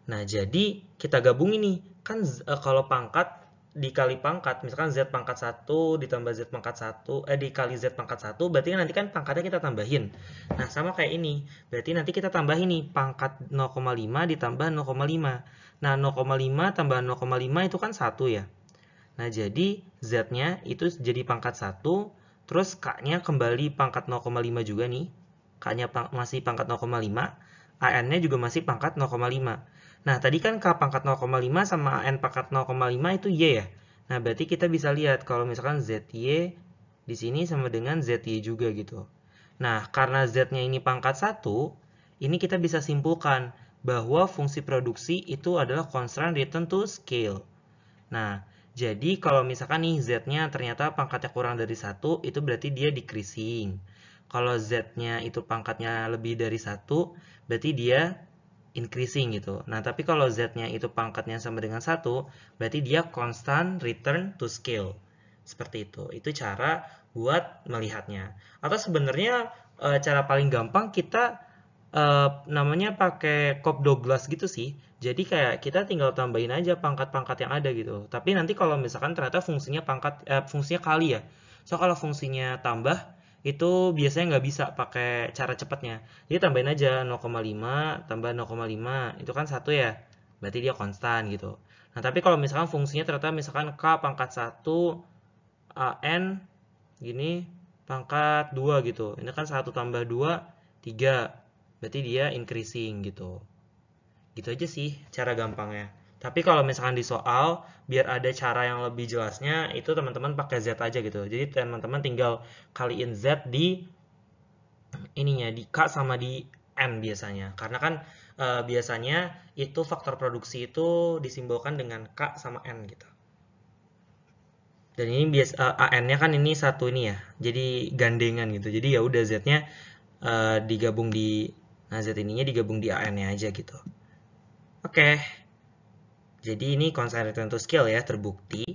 Nah, jadi kita gabung ini. Kan e, kalau pangkat dikali pangkat, misalkan Z pangkat 1 ditambah Z pangkat 1, eh dikali Z pangkat 1, berarti kan nanti kan pangkatnya kita tambahin. Nah, sama kayak ini. Berarti nanti kita tambahin nih, pangkat 0,5 ditambah 0,5. Nah, 0,5 tambah 0,5 itu kan 1 ya. Nah, jadi Z-nya itu jadi pangkat 1, terus K-nya kembali pangkat 0,5 juga nih. K-nya pang masih pangkat 0,5, AN-nya juga masih pangkat 0,5. Nah, tadi kan K pangkat 0,5 sama AN pangkat 0,5 itu Y ya. Nah, berarti kita bisa lihat kalau misalkan ZY di sini sama dengan ZY juga gitu. Nah, karena Z-nya ini pangkat 1, ini kita bisa simpulkan bahwa fungsi produksi itu adalah constraint return to scale. Nah, jadi kalau misalkan nih Z-nya ternyata pangkatnya kurang dari satu, itu berarti dia decreasing. Kalau Z-nya itu pangkatnya lebih dari satu, berarti dia increasing gitu. Nah, tapi kalau Z-nya itu pangkatnya sama dengan satu, berarti dia constant return to scale. Seperti itu. Itu cara buat melihatnya. Atau sebenarnya e, cara paling gampang kita Eh, namanya pakai Cobb Douglas gitu sih. Jadi kayak kita tinggal tambahin aja pangkat-pangkat yang ada gitu. Tapi nanti kalau misalkan ternyata fungsinya pangkat uh, fungsinya kali ya. So kalau fungsinya tambah itu biasanya nggak bisa pakai cara cepatnya. Jadi tambahin aja 0,5 tambah 0,5 itu kan satu ya. Berarti dia konstan gitu. Nah tapi kalau misalkan fungsinya ternyata misalkan k pangkat 1 an gini pangkat 2 gitu. Ini kan 1 tambah 2 3 berarti dia increasing gitu gitu aja sih cara gampangnya tapi kalau misalkan di soal biar ada cara yang lebih jelasnya itu teman-teman pakai z aja gitu jadi teman-teman tinggal kaliin z di ininya di k sama di m biasanya karena kan e, biasanya itu faktor produksi itu disimbolkan dengan k sama n gitu dan ini biasa uh, eh, an-nya kan ini satu ini ya jadi gandengan gitu jadi ya udah z-nya uh, digabung di Nah, Z ininya digabung di AN-nya aja gitu. Oke. Jadi ini constant return to scale ya, terbukti.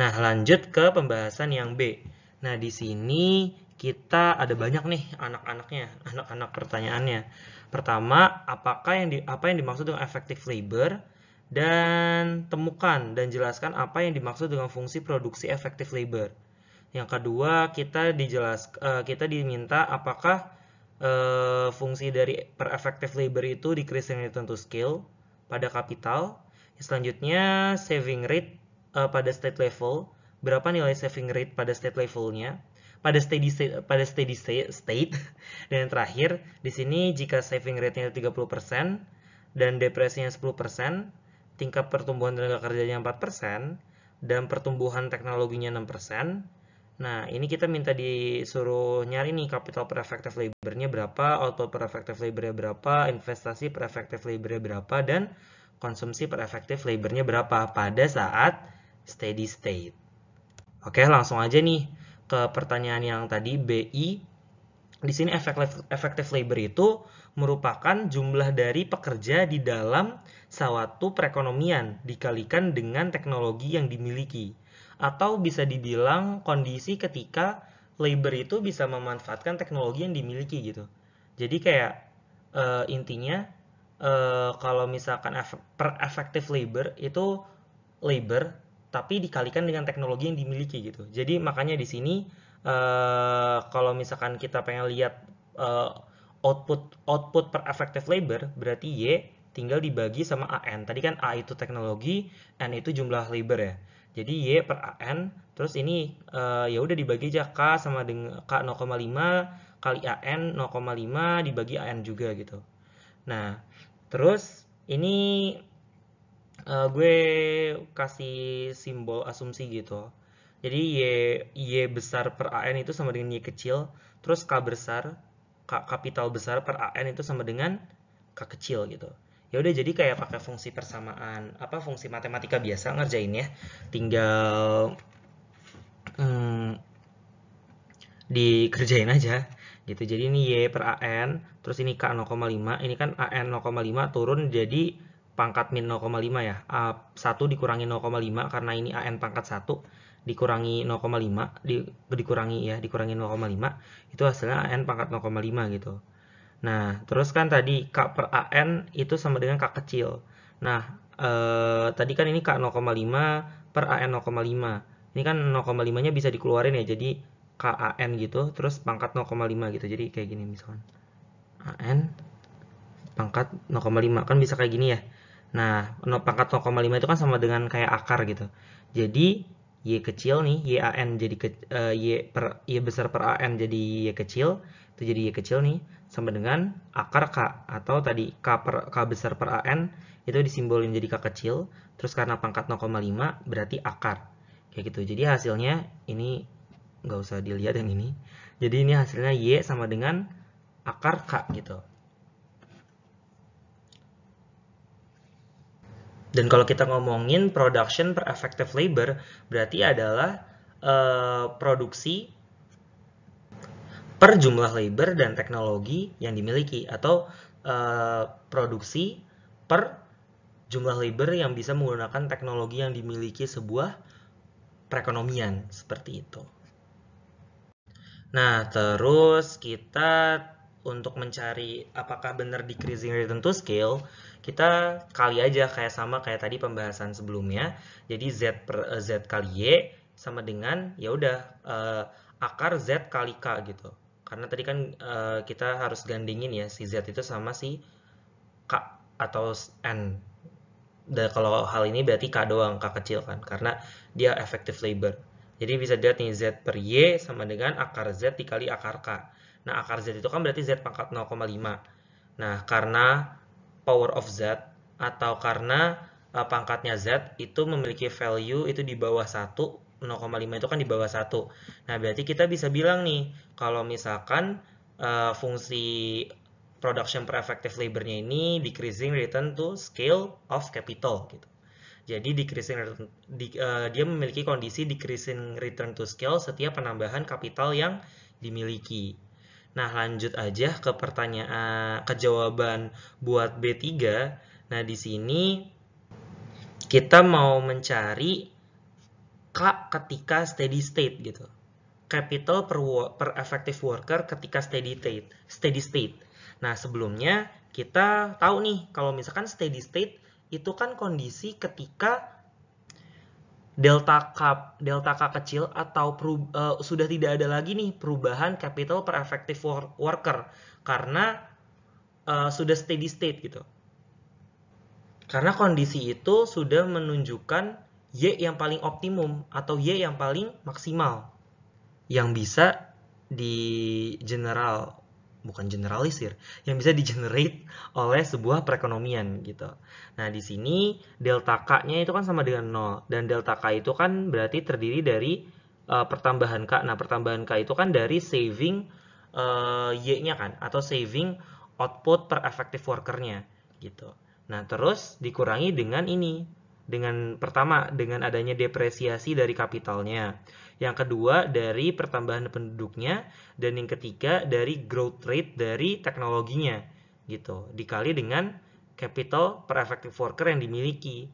Nah, lanjut ke pembahasan yang B. Nah, di sini kita ada banyak nih anak-anaknya, anak-anak pertanyaannya. Pertama, apakah yang di, apa yang dimaksud dengan effective labor? Dan temukan dan jelaskan apa yang dimaksud dengan fungsi produksi effective labor. Yang kedua, kita dijelas eh, kita diminta apakah uh, fungsi dari per effective labor itu decreasing return to scale pada kapital. Selanjutnya saving rate uh, pada state level, berapa nilai saving rate pada state levelnya? Pada steady state, pada steady state. [laughs] Dan yang terakhir, di sini jika saving rate-nya 30% dan depresinya 10%, tingkat pertumbuhan tenaga kerjanya 4%, dan pertumbuhan teknologinya 6%, Nah, ini kita minta disuruh nyari nih capital per effective labor-nya berapa, output per effective labor-nya berapa, investasi per effective labor-nya berapa, dan konsumsi per effective labor-nya berapa pada saat steady state. Oke, langsung aja nih ke pertanyaan yang tadi, BI. Di sini effective, labor itu merupakan jumlah dari pekerja di dalam suatu perekonomian dikalikan dengan teknologi yang dimiliki atau bisa dibilang kondisi ketika labor itu bisa memanfaatkan teknologi yang dimiliki gitu. Jadi kayak uh, intinya uh, kalau misalkan ef- per effective labor itu labor tapi dikalikan dengan teknologi yang dimiliki gitu. Jadi makanya di sini uh, kalau misalkan kita pengen lihat uh, output output per effective labor berarti Y tinggal dibagi sama AN. Tadi kan A itu teknologi, N itu jumlah labor ya. Jadi Y per AN, terus ini uh, ya udah dibagi aja K sama dengan K 0,5 kali AN 0,5 dibagi AN juga gitu. Nah, terus ini uh, gue kasih simbol asumsi gitu. Jadi Y, y besar per AN itu sama dengan Y kecil, terus K besar, K kapital besar per AN itu sama dengan K kecil gitu ya udah jadi kayak pakai fungsi persamaan apa fungsi matematika biasa ngerjain ya tinggal hmm, dikerjain aja gitu jadi ini y per an terus ini k 0,5 ini kan an 0,5 turun jadi pangkat min 0,5 ya A 1 dikurangi 0,5 karena ini an pangkat 1 dikurangi 0,5 di, dikurangi ya dikurangi 0,5 itu hasilnya an pangkat 0,5 gitu Nah, terus kan tadi K per AN itu sama dengan K kecil. Nah, eh, tadi kan ini K 0,5 per AN 0,5. Ini kan 0,5-nya bisa dikeluarin ya, jadi k an gitu, terus pangkat 0,5 gitu. Jadi kayak gini misalkan. AN pangkat 0,5 kan bisa kayak gini ya. Nah, pangkat 0,5 itu kan sama dengan kayak akar gitu. Jadi Y kecil nih, Y YAN jadi ke, uh, Y per Y besar per AN jadi Y kecil, itu jadi Y kecil nih sama dengan akar K atau tadi K, per, K besar per AN itu disimbolin jadi K kecil terus karena pangkat 0,5 berarti akar kayak gitu jadi hasilnya ini nggak usah dilihat yang ini jadi ini hasilnya Y sama dengan akar K gitu dan kalau kita ngomongin production per effective labor berarti adalah uh, produksi per jumlah labor dan teknologi yang dimiliki atau uh, produksi per jumlah labor yang bisa menggunakan teknologi yang dimiliki sebuah perekonomian seperti itu. Nah, terus kita untuk mencari apakah benar decreasing return to scale, kita kali aja kayak sama kayak tadi pembahasan sebelumnya. Jadi Z per eh, Z kali Y sama dengan ya udah uh, akar Z kali K gitu. Karena tadi kan uh, kita harus gandingin ya si Z itu sama si K atau N. Dan kalau hal ini berarti K doang, K kecil kan. Karena dia effective labor. Jadi bisa dilihat nih Z per Y sama dengan akar Z dikali akar K. Nah akar Z itu kan berarti Z pangkat 0,5. Nah karena power of Z atau karena eh, pangkatnya Z itu memiliki value itu di bawah 1 0,5 itu kan di bawah 1. Nah, berarti kita bisa bilang nih, kalau misalkan uh, fungsi production per effective labor-nya ini decreasing return to scale of capital gitu. Jadi decreasing return, di, uh, dia memiliki kondisi decreasing return to scale setiap penambahan kapital yang dimiliki. Nah, lanjut aja ke pertanyaan ke jawaban buat B3. Nah, di sini kita mau mencari K ketika steady state gitu. Capital per, per effective worker ketika steady state. Steady state. Nah, sebelumnya kita tahu nih kalau misalkan steady state itu kan kondisi ketika delta K delta K kecil atau uh, sudah tidak ada lagi nih perubahan capital per effective worker karena uh, sudah steady state gitu. Karena kondisi itu sudah menunjukkan Y yang paling optimum atau Y yang paling maksimal yang bisa di general bukan generalisir yang bisa di generate oleh sebuah perekonomian gitu. Nah di sini delta k-nya itu kan sama dengan 0 dan delta k itu kan berarti terdiri dari uh, pertambahan k. Nah pertambahan k itu kan dari saving uh, y-nya kan atau saving output per effective worker-nya gitu. Nah terus dikurangi dengan ini dengan pertama dengan adanya depresiasi dari kapitalnya, yang kedua dari pertambahan penduduknya dan yang ketiga dari growth rate dari teknologinya gitu dikali dengan capital per effective worker yang dimiliki.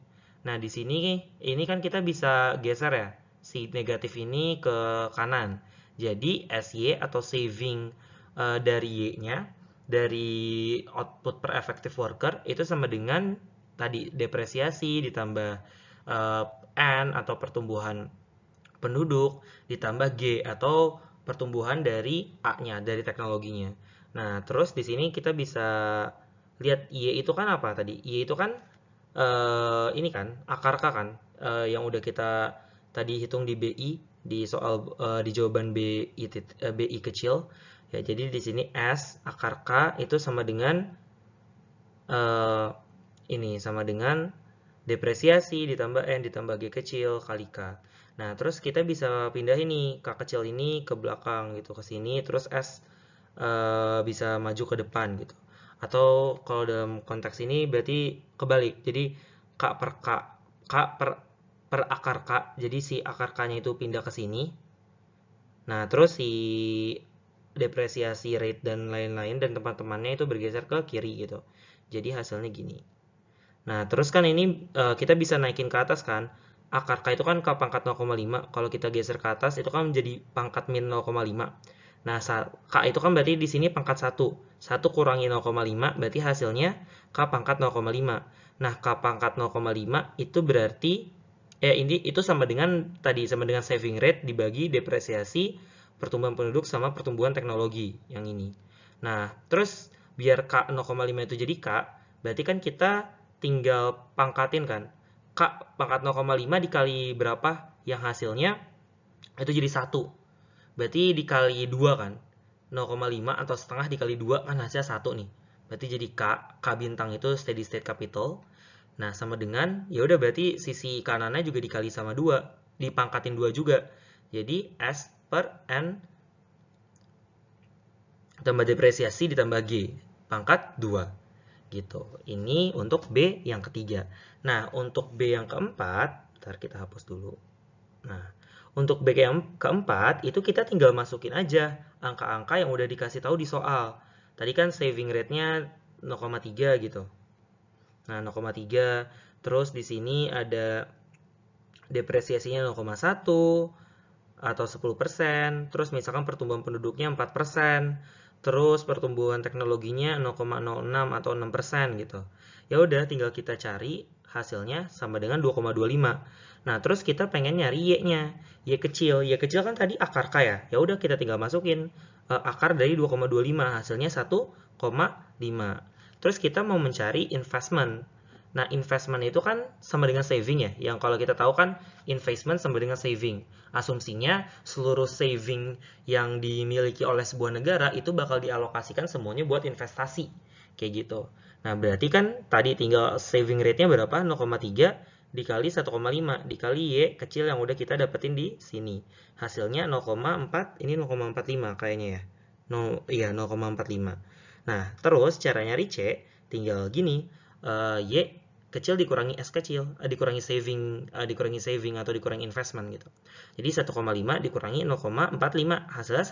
Nah, di sini ini kan kita bisa geser ya si negatif ini ke kanan. Jadi SY atau saving uh, dari Y-nya dari output per effective worker itu sama dengan tadi depresiasi ditambah uh, n atau pertumbuhan penduduk ditambah g atau pertumbuhan dari a-nya dari teknologinya. Nah, terus di sini kita bisa lihat y itu kan apa tadi? Y itu kan uh, ini kan akar k kan uh, yang udah kita tadi hitung di BI di soal uh, di jawaban BI uh, BI kecil. Ya, jadi di sini S akar K itu sama dengan ini sama dengan depresiasi ditambah N eh, ditambah G kecil kali K. Nah, terus kita bisa pindah ini, K kecil ini ke belakang gitu, ke sini, terus S e, bisa maju ke depan gitu. Atau kalau dalam konteks ini berarti kebalik, jadi K per K, K per, per akar K, jadi si akar K-nya itu pindah ke sini. Nah, terus si depresiasi rate dan lain-lain dan teman-temannya itu bergeser ke kiri gitu. Jadi hasilnya gini. Nah, terus kan ini uh, kita bisa naikin ke atas kan. Akar K itu kan ke pangkat 0,5. Kalau kita geser ke atas itu kan menjadi pangkat min 0,5. Nah, K itu kan berarti di sini pangkat 1. 1 kurangi 0,5 berarti hasilnya K pangkat 0,5. Nah, K pangkat 0,5 itu berarti ya eh, ini itu sama dengan tadi sama dengan saving rate dibagi depresiasi pertumbuhan penduduk sama pertumbuhan teknologi yang ini. Nah, terus biar K 0,5 itu jadi K, berarti kan kita tinggal pangkatin kan. kak pangkat 0,5 dikali berapa yang hasilnya itu jadi 1. Berarti dikali 2 kan. 0,5 atau setengah dikali 2 kan hasilnya 1 nih. Berarti jadi K, K bintang itu steady state capital. Nah, sama dengan, ya udah berarti sisi kanannya juga dikali sama 2, dipangkatin 2 juga. Jadi S per N tambah depresiasi ditambah G, pangkat 2 gitu. Ini untuk B yang ketiga. Nah, untuk B yang keempat, ntar kita hapus dulu. Nah, untuk B yang keempat, itu kita tinggal masukin aja angka-angka yang udah dikasih tahu di soal. Tadi kan saving rate-nya 0,3 gitu. Nah, 0,3. Terus di sini ada depresiasinya 0,1 atau 10%. Terus misalkan pertumbuhan penduduknya 4%. Terus pertumbuhan teknologinya 0,06 atau 6% gitu. Ya udah tinggal kita cari hasilnya sama dengan 2,25. Nah, terus kita pengen nyari y-nya. Y kecil, y kecil kan tadi akar k ya. ya udah kita tinggal masukin eh, akar dari 2,25 hasilnya 1,5. Terus kita mau mencari investment. Nah, investment itu kan sama dengan saving ya. Yang kalau kita tahu kan investment sama dengan saving. Asumsinya seluruh saving yang dimiliki oleh sebuah negara itu bakal dialokasikan semuanya buat investasi. Kayak gitu. Nah, berarti kan tadi tinggal saving rate-nya berapa? 0,3 dikali 1,5 dikali Y kecil yang udah kita dapetin di sini. Hasilnya 0,4, ini 0,45 kayaknya ya. No, iya 0,45. Nah, terus caranya nyari C tinggal gini. Uh, y kecil dikurangi S kecil, eh, dikurangi saving eh, dikurangi saving atau dikurangi investment gitu. Jadi 1,5 dikurangi 0,45 hasilnya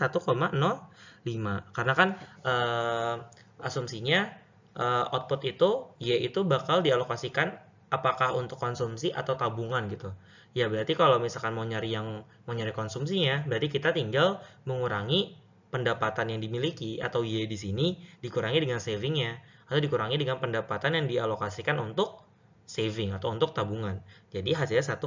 1,05 karena kan uh, asumsinya uh, output itu Y itu bakal dialokasikan apakah untuk konsumsi atau tabungan gitu. Ya berarti kalau misalkan mau nyari yang mau nyari konsumsinya, berarti kita tinggal mengurangi pendapatan yang dimiliki atau Y di sini dikurangi dengan savingnya atau dikurangi dengan pendapatan yang dialokasikan untuk saving atau untuk tabungan. Jadi hasilnya 1,05.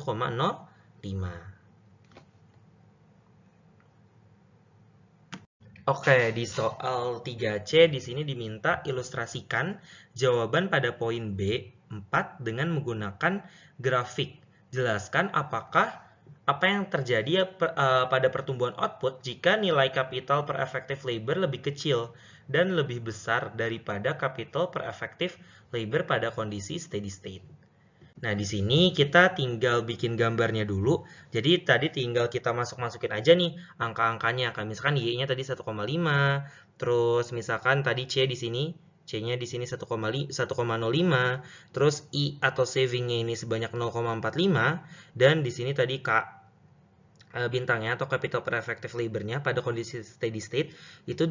Oke, di soal 3C di sini diminta ilustrasikan jawaban pada poin B 4 dengan menggunakan grafik. Jelaskan apakah apa yang terjadi eh, pada pertumbuhan output jika nilai kapital per effective labor lebih kecil dan lebih besar daripada capital per effective labor pada kondisi steady state. Nah, di sini kita tinggal bikin gambarnya dulu. Jadi, tadi tinggal kita masuk-masukin aja nih angka-angkanya. Kayak misalkan Y-nya tadi 1,5, terus misalkan tadi C di sini, C-nya di sini 1,05, terus I atau saving-nya ini sebanyak 0,45, dan di sini tadi K eh, bintangnya atau capital per effective labor-nya pada kondisi steady state itu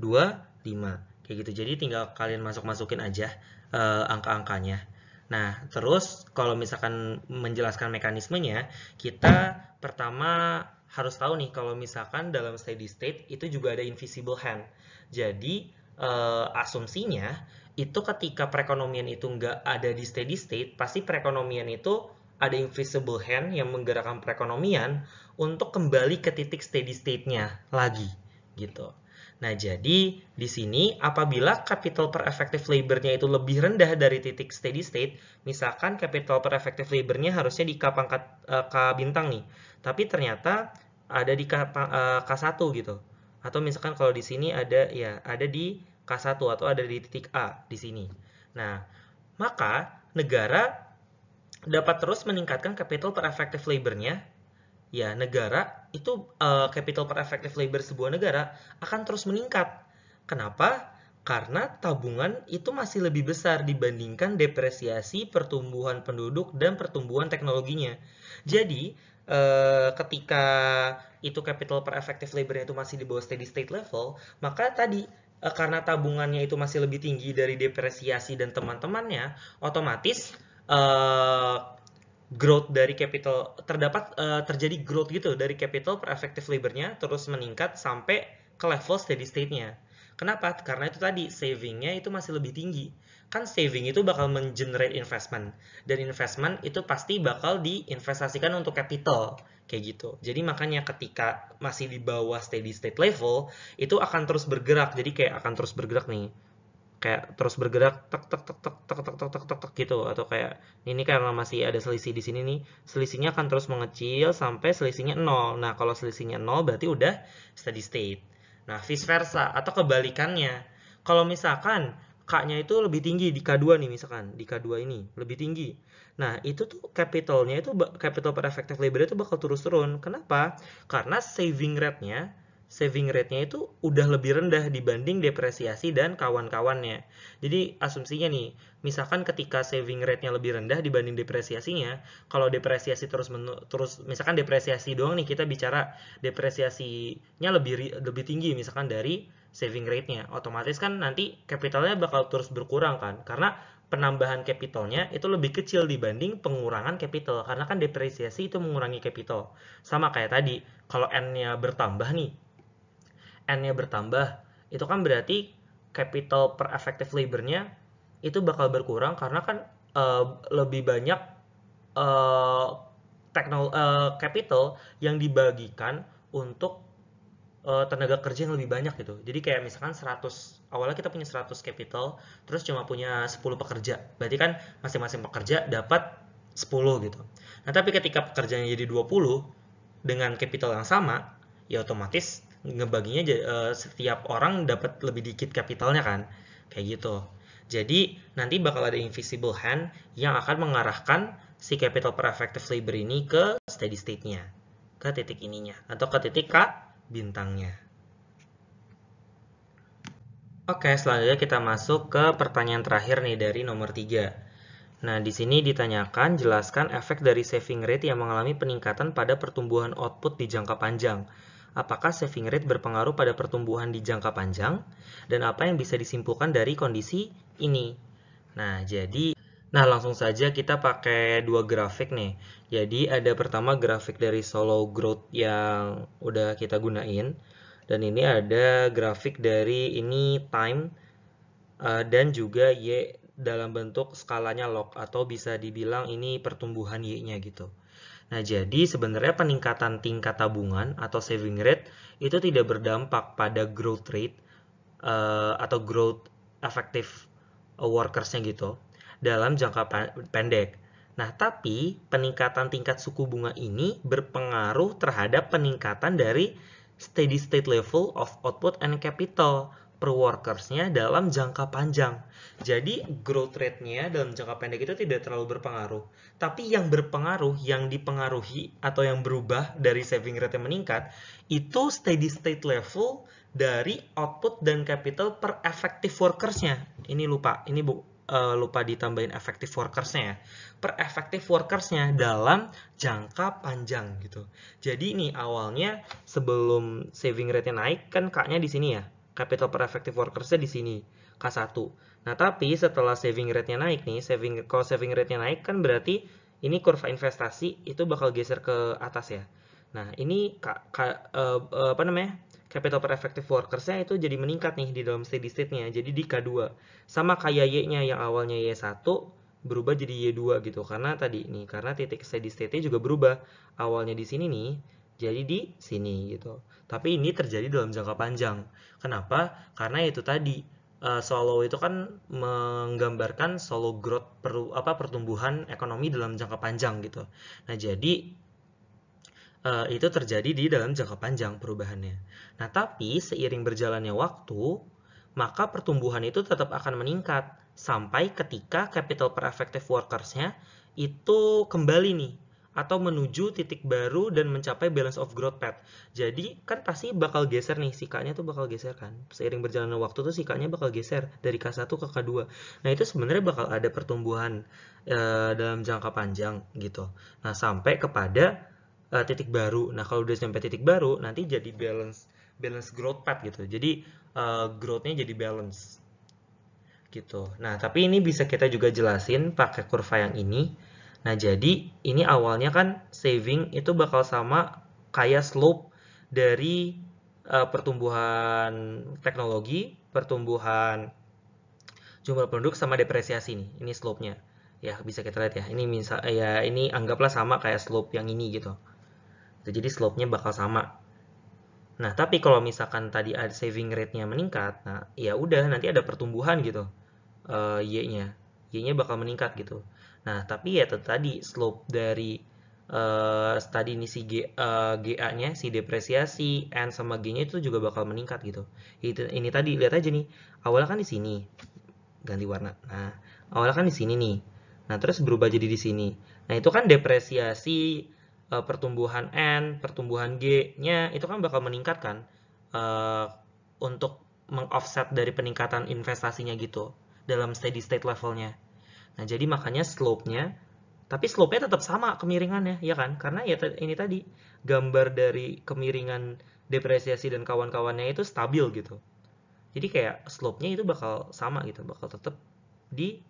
2, 5. Kayak gitu. Jadi tinggal kalian masuk-masukin aja uh, angka-angkanya. Nah, terus kalau misalkan menjelaskan mekanismenya, kita pertama harus tahu nih kalau misalkan dalam steady state itu juga ada invisible hand. Jadi, uh, asumsinya itu ketika perekonomian itu nggak ada di steady state, pasti perekonomian itu ada invisible hand yang menggerakkan perekonomian untuk kembali ke titik steady state-nya lagi gitu. Nah, jadi di sini apabila capital per effective labor-nya itu lebih rendah dari titik steady state, misalkan capital per effective labor-nya harusnya di K pangkat eh, K bintang nih, tapi ternyata ada di K, eh, K1 gitu. Atau misalkan kalau di sini ada ya ada di K1 atau ada di titik A di sini. Nah, maka negara dapat terus meningkatkan capital per effective labor-nya. Ya, negara itu uh, capital per effective labor sebuah negara akan terus meningkat. Kenapa? Karena tabungan itu masih lebih besar dibandingkan depresiasi pertumbuhan penduduk dan pertumbuhan teknologinya. Jadi, eh, ketika itu capital per effective labor itu masih di bawah steady state level, maka tadi eh, karena tabungannya itu masih lebih tinggi dari depresiasi dan teman-temannya, otomatis eh, growth dari capital terdapat uh, terjadi growth gitu dari capital per effective labornya terus meningkat sampai ke level steady state-nya. Kenapa? Karena itu tadi savingnya itu masih lebih tinggi. Kan saving itu bakal mengenerate investment dan investment itu pasti bakal diinvestasikan untuk capital kayak gitu. Jadi makanya ketika masih di bawah steady state level itu akan terus bergerak. Jadi kayak akan terus bergerak nih kayak terus bergerak tek tek tek tek tek tek tek tek tek, tek gitu atau kayak ini karena masih ada selisih di sini nih selisihnya akan terus mengecil sampai selisihnya nol. nah kalau selisihnya nol berarti udah steady state nah vice versa atau kebalikannya kalau misalkan K-nya itu lebih tinggi di K2 nih misalkan di K2 ini lebih tinggi nah itu tuh capitalnya itu capital per effective labor itu bakal terus turun kenapa karena saving rate-nya saving rate-nya itu udah lebih rendah dibanding depresiasi dan kawan-kawannya. Jadi asumsinya nih, misalkan ketika saving rate-nya lebih rendah dibanding depresiasinya, kalau depresiasi terus terus misalkan depresiasi doang nih kita bicara depresiasinya lebih lebih tinggi misalkan dari saving rate-nya, otomatis kan nanti kapitalnya bakal terus berkurang kan karena penambahan kapitalnya itu lebih kecil dibanding pengurangan kapital, karena kan depresiasi itu mengurangi kapital. Sama kayak tadi, kalau N-nya bertambah nih, N-nya bertambah, itu kan berarti capital per effective labor-nya itu bakal berkurang karena kan uh, lebih banyak uh, teknol uh, capital yang dibagikan untuk uh, tenaga kerja yang lebih banyak gitu. Jadi kayak misalkan 100 awalnya kita punya 100 capital, terus cuma punya 10 pekerja. Berarti kan masing-masing pekerja dapat 10 gitu. Nah, tapi ketika pekerjaannya jadi 20 dengan capital yang sama, ya otomatis ngebaginya uh, setiap orang dapat lebih dikit kapitalnya kan kayak gitu jadi nanti bakal ada invisible hand yang akan mengarahkan si capital per effective labor ini ke steady state-nya ke titik ininya atau ke titik K bintangnya Oke, selanjutnya kita masuk ke pertanyaan terakhir nih dari nomor 3. Nah, di sini ditanyakan jelaskan efek dari saving rate yang mengalami peningkatan pada pertumbuhan output di jangka panjang apakah saving rate berpengaruh pada pertumbuhan di jangka panjang, dan apa yang bisa disimpulkan dari kondisi ini. Nah, jadi Nah, langsung saja kita pakai dua grafik nih. Jadi, ada pertama grafik dari solo growth yang udah kita gunain. Dan ini ada grafik dari ini time uh, dan juga Y dalam bentuk skalanya log atau bisa dibilang ini pertumbuhan Y-nya gitu. Nah, jadi sebenarnya peningkatan tingkat tabungan atau saving rate itu tidak berdampak pada growth rate uh, atau growth effective eh, workersnya gitu dalam jangka pendek. Nah, tapi peningkatan tingkat suku bunga ini berpengaruh terhadap peningkatan dari steady state level of output and capital per workersnya dalam jangka panjang. Jadi growth rate-nya dalam jangka pendek itu tidak terlalu berpengaruh. Tapi yang berpengaruh, yang dipengaruhi atau yang berubah dari saving rate yang meningkat, itu steady state level dari output dan capital per effective workersnya. Ini lupa, ini bu, uh, lupa ditambahin effective workersnya ya. Per effective workersnya dalam jangka panjang gitu. Jadi ini awalnya sebelum saving rate-nya naik kan kaknya di sini ya capital per effective workersnya di sini K1. Nah, tapi setelah saving rate-nya naik nih, saving kalau saving rate-nya naik kan berarti ini kurva investasi itu bakal geser ke atas ya. Nah, ini ka, ka, eh, eh, apa namanya? capital per effective workersnya itu jadi meningkat nih di dalam steady state-nya. Jadi di K2 sama kayak Y-nya yang awalnya Y1 berubah jadi Y2 gitu karena tadi nih karena titik steady state-nya juga berubah. Awalnya di sini nih jadi di sini gitu. Tapi ini terjadi dalam jangka panjang. Kenapa? Karena itu tadi uh, solo itu kan menggambarkan solo growth per, apa pertumbuhan ekonomi dalam jangka panjang gitu. Nah, jadi uh, itu terjadi di dalam jangka panjang perubahannya. Nah, tapi seiring berjalannya waktu, maka pertumbuhan itu tetap akan meningkat sampai ketika capital per effective workers-nya itu kembali nih atau menuju titik baru dan mencapai balance of growth path. Jadi kan pasti bakal geser nih, sikanya tuh bakal geser kan. Seiring berjalannya waktu tuh sikanya bakal geser dari K1 ke K2. Nah itu sebenarnya bakal ada pertumbuhan e, dalam jangka panjang gitu. Nah sampai kepada e, titik baru. Nah kalau udah sampai titik baru nanti jadi balance balance growth path gitu. Jadi e, growthnya jadi balance gitu. Nah tapi ini bisa kita juga jelasin pakai kurva yang ini Nah, jadi ini awalnya kan saving itu bakal sama kayak slope dari uh, pertumbuhan teknologi, pertumbuhan jumlah penduduk sama depresiasi nih. Ini slope-nya. Ya, bisa kita lihat ya. Ini misal eh, ya ini anggaplah sama kayak slope yang ini gitu. Nah, jadi slope-nya bakal sama. Nah, tapi kalau misalkan tadi ada saving rate-nya meningkat, nah ya udah nanti ada pertumbuhan gitu. Uh, Y-nya. Y-nya bakal meningkat gitu. Nah, tapi ya tadi slope dari uh, tadi ini si G, uh, eh, GA-nya, si depresiasi, N sama G-nya itu juga bakal meningkat gitu. Itu, ini tadi, lihat aja nih, awalnya kan di sini, ganti warna. Nah, awalnya kan di sini nih, nah terus berubah jadi di sini. Nah, itu kan depresiasi uh, pertumbuhan N, pertumbuhan G-nya, itu kan bakal meningkat kan uh, untuk mengoffset dari peningkatan investasinya gitu dalam steady state levelnya. Nah, jadi makanya slope-nya, tapi slope-nya tetap sama kemiringannya, ya kan? Karena ya ini tadi, gambar dari kemiringan depresiasi dan kawan-kawannya itu stabil gitu. Jadi kayak slope-nya itu bakal sama gitu, bakal tetap di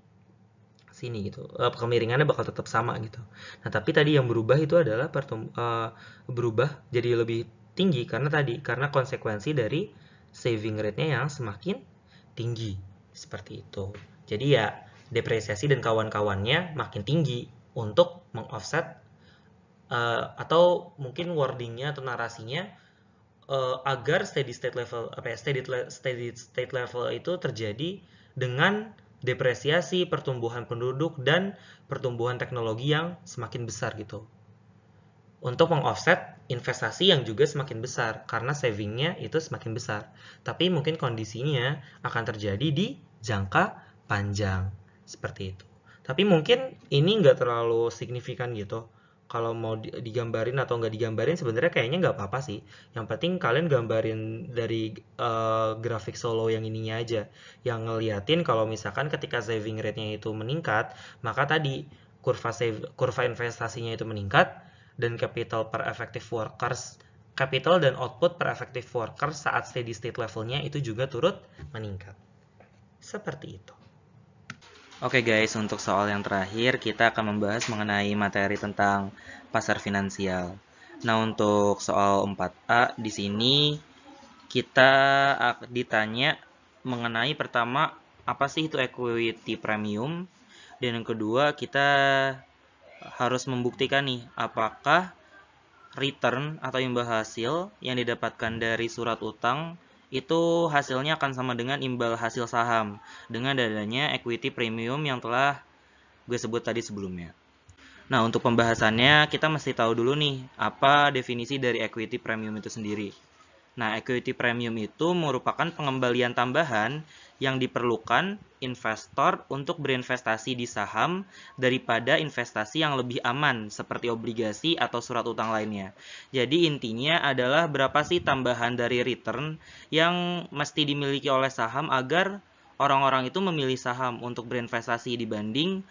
sini gitu. Eh, kemiringannya bakal tetap sama gitu. Nah, tapi tadi yang berubah itu adalah uh, berubah jadi lebih tinggi karena tadi karena konsekuensi dari saving rate-nya yang semakin tinggi seperti itu. Jadi ya depresiasi dan kawan-kawannya makin tinggi untuk mengoffset uh, atau mungkin wordingnya atau narasinya uh, agar steady state level apa ya, steady steady state level itu terjadi dengan depresiasi pertumbuhan penduduk dan pertumbuhan teknologi yang semakin besar gitu untuk mengoffset investasi yang juga semakin besar karena savingnya itu semakin besar tapi mungkin kondisinya akan terjadi di jangka panjang seperti itu. Tapi mungkin ini nggak terlalu signifikan gitu. Kalau mau digambarin atau nggak digambarin sebenarnya kayaknya nggak apa-apa sih. Yang penting kalian gambarin dari uh, grafik solo yang ininya aja. Yang ngeliatin kalau misalkan ketika saving rate-nya itu meningkat, maka tadi kurva save, kurva investasinya itu meningkat dan capital per effective workers capital dan output per effective worker saat steady state levelnya itu juga turut meningkat. Seperti itu. Oke guys, untuk soal yang terakhir kita akan membahas mengenai materi tentang pasar finansial. Nah, untuk soal 4A di sini kita ditanya mengenai pertama apa sih itu equity premium dan yang kedua kita harus membuktikan nih apakah return atau imbal hasil yang didapatkan dari surat utang itu hasilnya akan sama dengan imbal hasil saham dengan adanya equity premium yang telah gue sebut tadi sebelumnya. Nah, untuk pembahasannya kita mesti tahu dulu nih apa definisi dari equity premium itu sendiri. Nah, equity premium itu merupakan pengembalian tambahan yang diperlukan investor untuk berinvestasi di saham daripada investasi yang lebih aman seperti obligasi atau surat utang lainnya. Jadi intinya adalah berapa sih tambahan dari return yang mesti dimiliki oleh saham agar orang-orang itu memilih saham untuk berinvestasi dibanding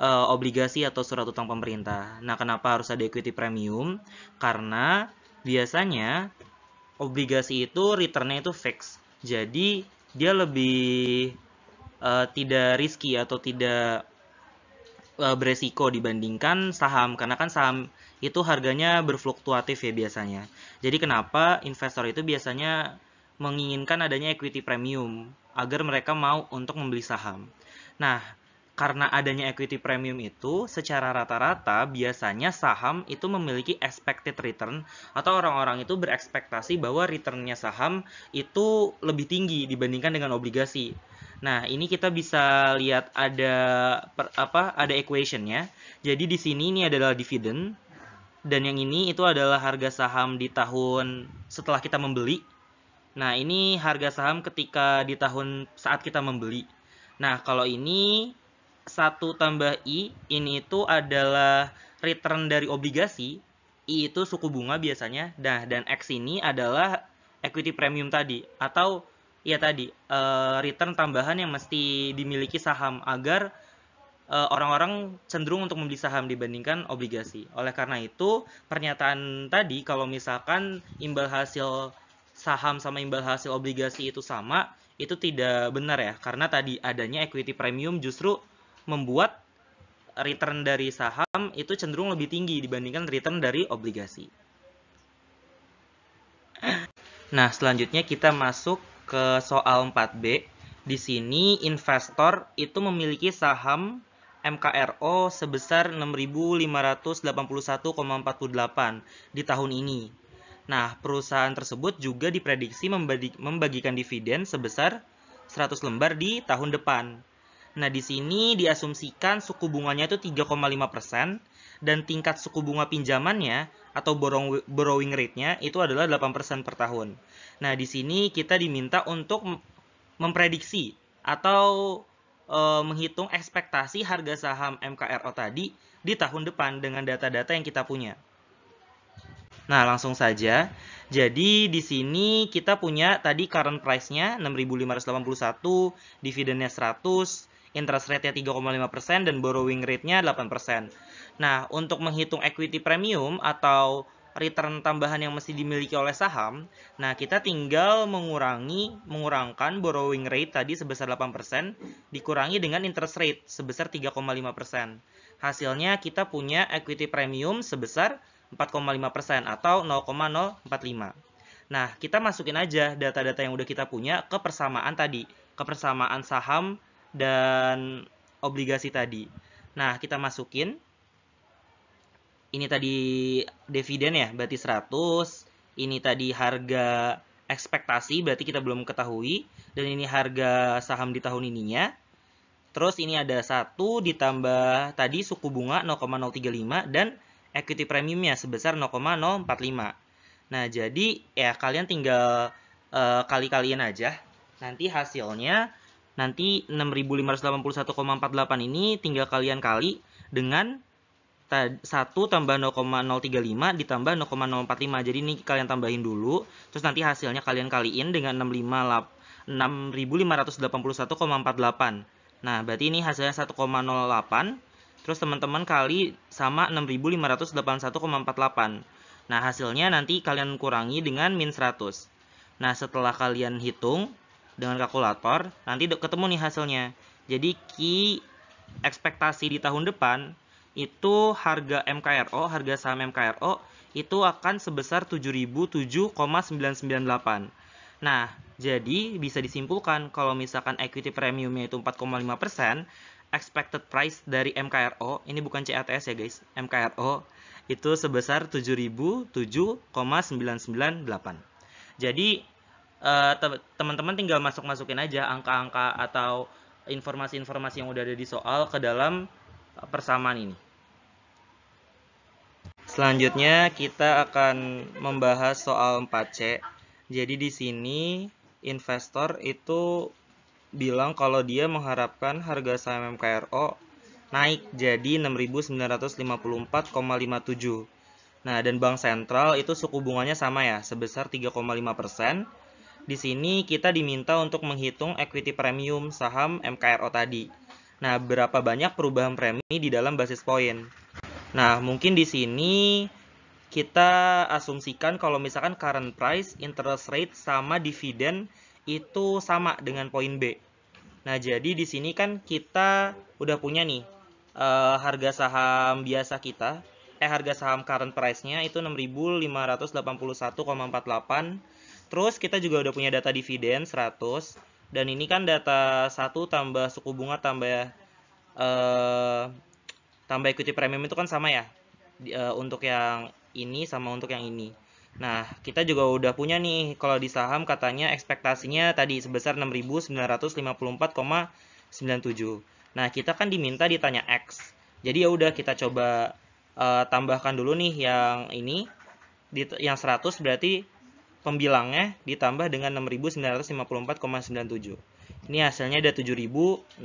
e, obligasi atau surat utang pemerintah. Nah, kenapa harus ada equity premium? Karena biasanya obligasi itu returnnya itu fix. Jadi dia lebih uh, tidak risky atau tidak uh, beresiko dibandingkan saham karena kan saham itu harganya berfluktuatif ya biasanya. Jadi kenapa investor itu biasanya menginginkan adanya equity premium agar mereka mau untuk membeli saham. Nah, karena adanya equity premium itu secara rata-rata biasanya saham itu memiliki expected return atau orang-orang itu berekspektasi bahwa returnnya saham itu lebih tinggi dibandingkan dengan obligasi. Nah, ini kita bisa lihat ada per, apa ada equationnya. Jadi di sini ini adalah dividen dan yang ini itu adalah harga saham di tahun setelah kita membeli. Nah, ini harga saham ketika di tahun saat kita membeli. Nah, kalau ini 1 tambah I ini itu adalah return dari obligasi, I itu suku bunga biasanya, nah dan X ini adalah equity premium tadi, atau ya tadi, uh, return tambahan yang mesti dimiliki saham agar eh, orang-orang cenderung untuk membeli saham dibandingkan obligasi. Oleh karena itu, pernyataan tadi kalau misalkan imbal hasil saham sama imbal hasil obligasi itu sama, itu tidak benar ya. Karena tadi adanya equity premium justru membuat return dari saham itu cenderung lebih tinggi dibandingkan return dari obligasi. Nah, selanjutnya kita masuk ke soal 4B. Di sini investor itu memiliki saham MKRO sebesar 6.581,48 di tahun ini. Nah, perusahaan tersebut juga diprediksi membagikan dividen sebesar 100 lembar di tahun depan. Nah, di sini diasumsikan suku bunganya itu 3,5% dan tingkat suku bunga pinjamannya atau borrowing rate-nya itu adalah 8% per tahun. Nah, di sini kita diminta untuk memprediksi atau e, menghitung ekspektasi harga saham MKRO tadi di tahun depan dengan data-data yang kita punya. Nah, langsung saja. Jadi di sini kita punya tadi current price-nya 6.581, dividennya 100, interest rate-nya 3,5% dan borrowing rate-nya 8%. Nah, untuk menghitung equity premium atau return tambahan yang mesti dimiliki oleh saham, nah kita tinggal mengurangi mengurangkan borrowing rate tadi sebesar 8% dikurangi dengan interest rate sebesar 3,5%. Hasilnya kita punya equity premium sebesar 4,5% atau 0,045. Nah, kita masukin aja data-data yang udah kita punya ke persamaan tadi, ke persamaan saham dan obligasi tadi. Nah, kita masukin. Ini tadi dividen ya, berarti 100. Ini tadi harga ekspektasi, berarti kita belum ketahui. Dan ini harga saham di tahun ininya. Terus ini ada 1 ditambah tadi suku bunga 0,035 dan equity premiumnya sebesar 0,045. Nah, jadi ya kalian tinggal uh, eh, kali kalian aja. Nanti hasilnya Nanti 6581,48 ini tinggal kalian kali dengan 1 tambah 0,035 ditambah 0,045. Jadi ini kalian tambahin dulu, terus nanti hasilnya kalian kaliin dengan 6581,48. Nah, berarti ini hasilnya 1,08. Terus teman-teman kali sama 6581,48. Nah, hasilnya nanti kalian kurangi dengan min 100. Nah, setelah kalian hitung, dengan kalkulator, nanti ketemu nih hasilnya. Jadi key ekspektasi di tahun depan itu harga MKRO, harga saham MKRO itu akan sebesar 7.007,998. Nah, jadi bisa disimpulkan kalau misalkan equity premiumnya itu 4,5%, expected price dari MKRO, ini bukan CATS ya guys, MKRO itu sebesar 7.007,998. Jadi Eh, teman-teman tinggal masuk-masukin aja angka-angka atau informasi-informasi yang udah ada di soal ke dalam persamaan ini. Selanjutnya kita akan membahas soal 4C. Jadi di sini investor itu bilang kalau dia mengharapkan harga saham MKRO naik jadi 6.954,57. Nah, dan bank sentral itu suku bunganya sama ya, sebesar 3,5 persen di sini kita diminta untuk menghitung equity premium saham MKRO tadi. Nah, berapa banyak perubahan premi di dalam basis point? Nah, mungkin di sini kita asumsikan kalau misalkan current price, interest rate sama dividen itu sama dengan poin B. Nah, jadi di sini kan kita udah punya nih uh, harga saham biasa kita, eh harga saham current price-nya itu 6.581,48 Terus kita juga udah punya data dividen 100 dan ini kan data 1 tambah suku bunga tambah uh, tambah equity premium itu kan sama ya Uh, untuk yang ini sama untuk yang ini. Nah, kita juga udah punya nih kalau di saham katanya ekspektasinya tadi sebesar 6.954,97. Nah, kita kan diminta ditanya X. Jadi ya udah kita coba uh, tambahkan dulu nih yang ini yang 100 berarti pembilangnya ditambah dengan 6954,97. Ini hasilnya ada 7054,97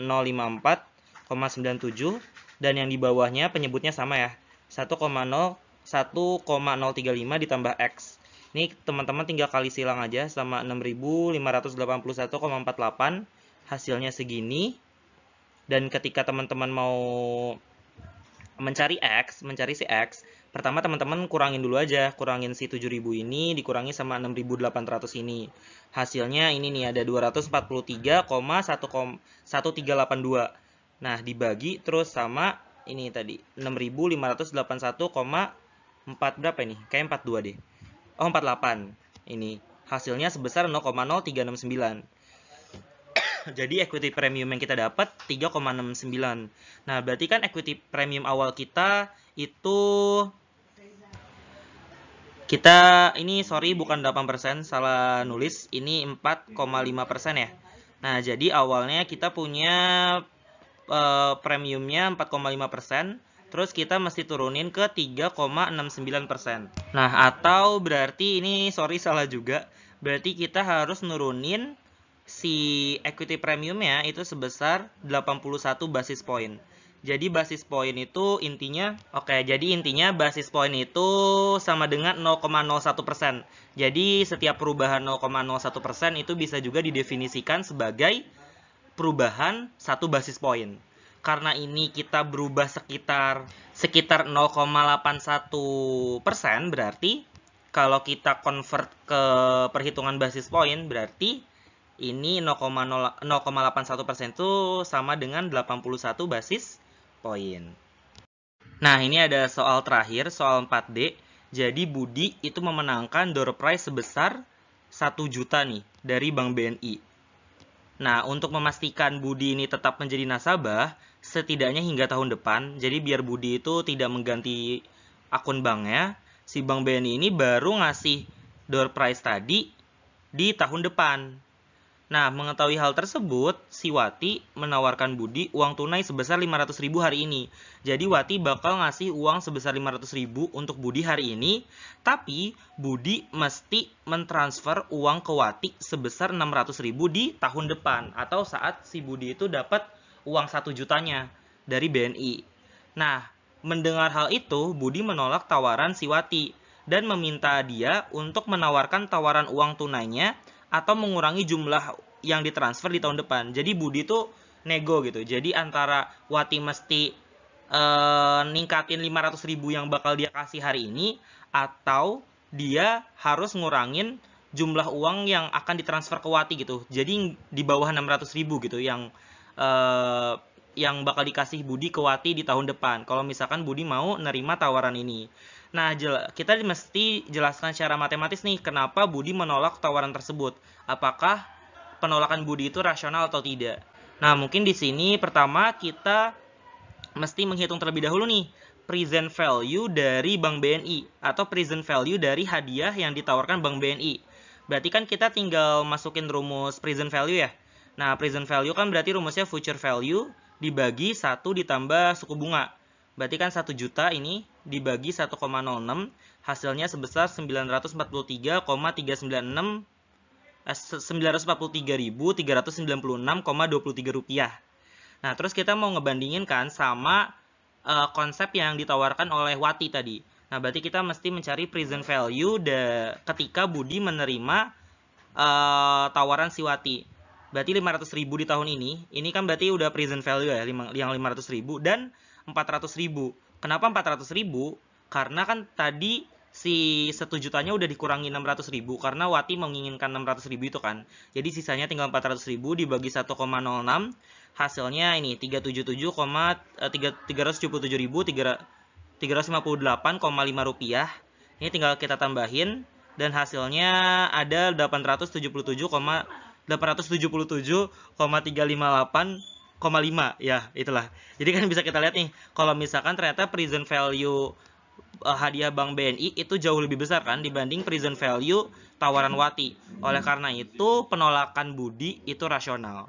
dan yang di bawahnya penyebutnya sama ya. 1,0 1,035 ditambah X. Ini teman-teman tinggal kali silang aja sama 6581,48 hasilnya segini. Dan ketika teman-teman mau mencari X, mencari si X, pertama teman-teman kurangin dulu aja, kurangin si 7000 ini dikurangi sama 6800 ini. Hasilnya ini nih ada 243,1382. Nah, dibagi terus sama ini tadi 6581,4 berapa ini? Kayak 42 deh. Oh, 48. Ini hasilnya sebesar 0,0369 [coughs] jadi equity premium yang kita dapat 3,69. Nah, berarti kan equity premium awal kita itu kita ini sorry bukan 8% salah nulis, ini 4,5% ya. Nah, jadi awalnya kita punya uh, premiumnya 4,5%, terus kita mesti turunin ke 3,69%. Nah, atau berarti ini sorry salah juga. Berarti kita harus nurunin si equity premiumnya itu sebesar 81 basis point. Jadi basis poin itu intinya, oke, okay, jadi intinya basis poin itu sama dengan 0,01%. Jadi setiap perubahan 0,01% itu bisa juga didefinisikan sebagai perubahan satu basis poin. Karena ini kita berubah sekitar sekitar 0,81% berarti kalau kita convert ke perhitungan basis poin berarti ini 0,81% itu sama dengan 81 basis poin. Nah, ini ada soal terakhir, soal 4D. Jadi Budi itu memenangkan door prize sebesar 1 juta nih dari Bank BNI. Nah, untuk memastikan Budi ini tetap menjadi nasabah, setidaknya hingga tahun depan, jadi biar Budi itu tidak mengganti akun banknya, si Bank BNI ini baru ngasih door prize tadi di tahun depan. Nah, mengetahui hal tersebut, si Wati menawarkan Budi uang tunai sebesar 500 ribu hari ini. Jadi Wati bakal ngasih uang sebesar 500 ribu untuk Budi hari ini, tapi Budi mesti mentransfer uang ke Wati sebesar 600 ribu di tahun depan atau saat si Budi itu dapat uang satu jutanya dari BNI. Nah, mendengar hal itu, Budi menolak tawaran si Wati dan meminta dia untuk menawarkan tawaran uang tunainya atau mengurangi jumlah yang ditransfer di tahun depan. Jadi Budi tuh nego gitu. Jadi antara Wati mesti eh, ningkatin 500 ribu yang bakal dia kasih hari ini atau dia harus ngurangin jumlah uang yang akan ditransfer ke Wati gitu. Jadi di bawah 600 ribu gitu yang eh, yang bakal dikasih Budi ke Wati di tahun depan. Kalau misalkan Budi mau nerima tawaran ini. Nah, kita mesti jelaskan secara matematis nih kenapa Budi menolak tawaran tersebut. Apakah penolakan Budi itu rasional atau tidak? Nah, mungkin di sini pertama kita mesti menghitung terlebih dahulu nih present value dari Bank BNI atau present value dari hadiah yang ditawarkan Bank BNI. Berarti kan kita tinggal masukin rumus present value ya. Nah, present value kan berarti rumusnya future value dibagi satu ditambah suku bunga. Berarti kan 1 juta ini dibagi 1,06 hasilnya sebesar 943,396 943.396,23 eh, rupiah. Nah, terus kita mau ngebandingin kan sama uh, konsep yang ditawarkan oleh Wati tadi. Nah, berarti kita mesti mencari present value de ketika Budi menerima uh, tawaran si Wati berarti 500 ribu di tahun ini, ini kan berarti udah present value ya, yang 500 ribu dan 400 ribu. Kenapa 400 ribu? Karena kan tadi si jutanya udah dikurangi 600 ribu karena Wati menginginkan 600 ribu itu kan. Jadi sisanya tinggal 400 ribu dibagi 1,06 hasilnya ini 377, eh, rupiah. Ini tinggal kita tambahin dan hasilnya ada 877, 877,358 ya itulah. Jadi kan bisa kita lihat nih, kalau misalkan ternyata present value eh, hadiah Bank BNI itu jauh lebih besar kan dibanding present value tawaran Wati. Oleh karena itu, penolakan Budi itu rasional.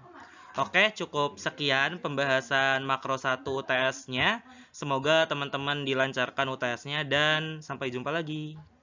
Oke, cukup sekian pembahasan makro 1 UTS-nya. Semoga teman-teman dilancarkan UTS-nya dan sampai jumpa lagi.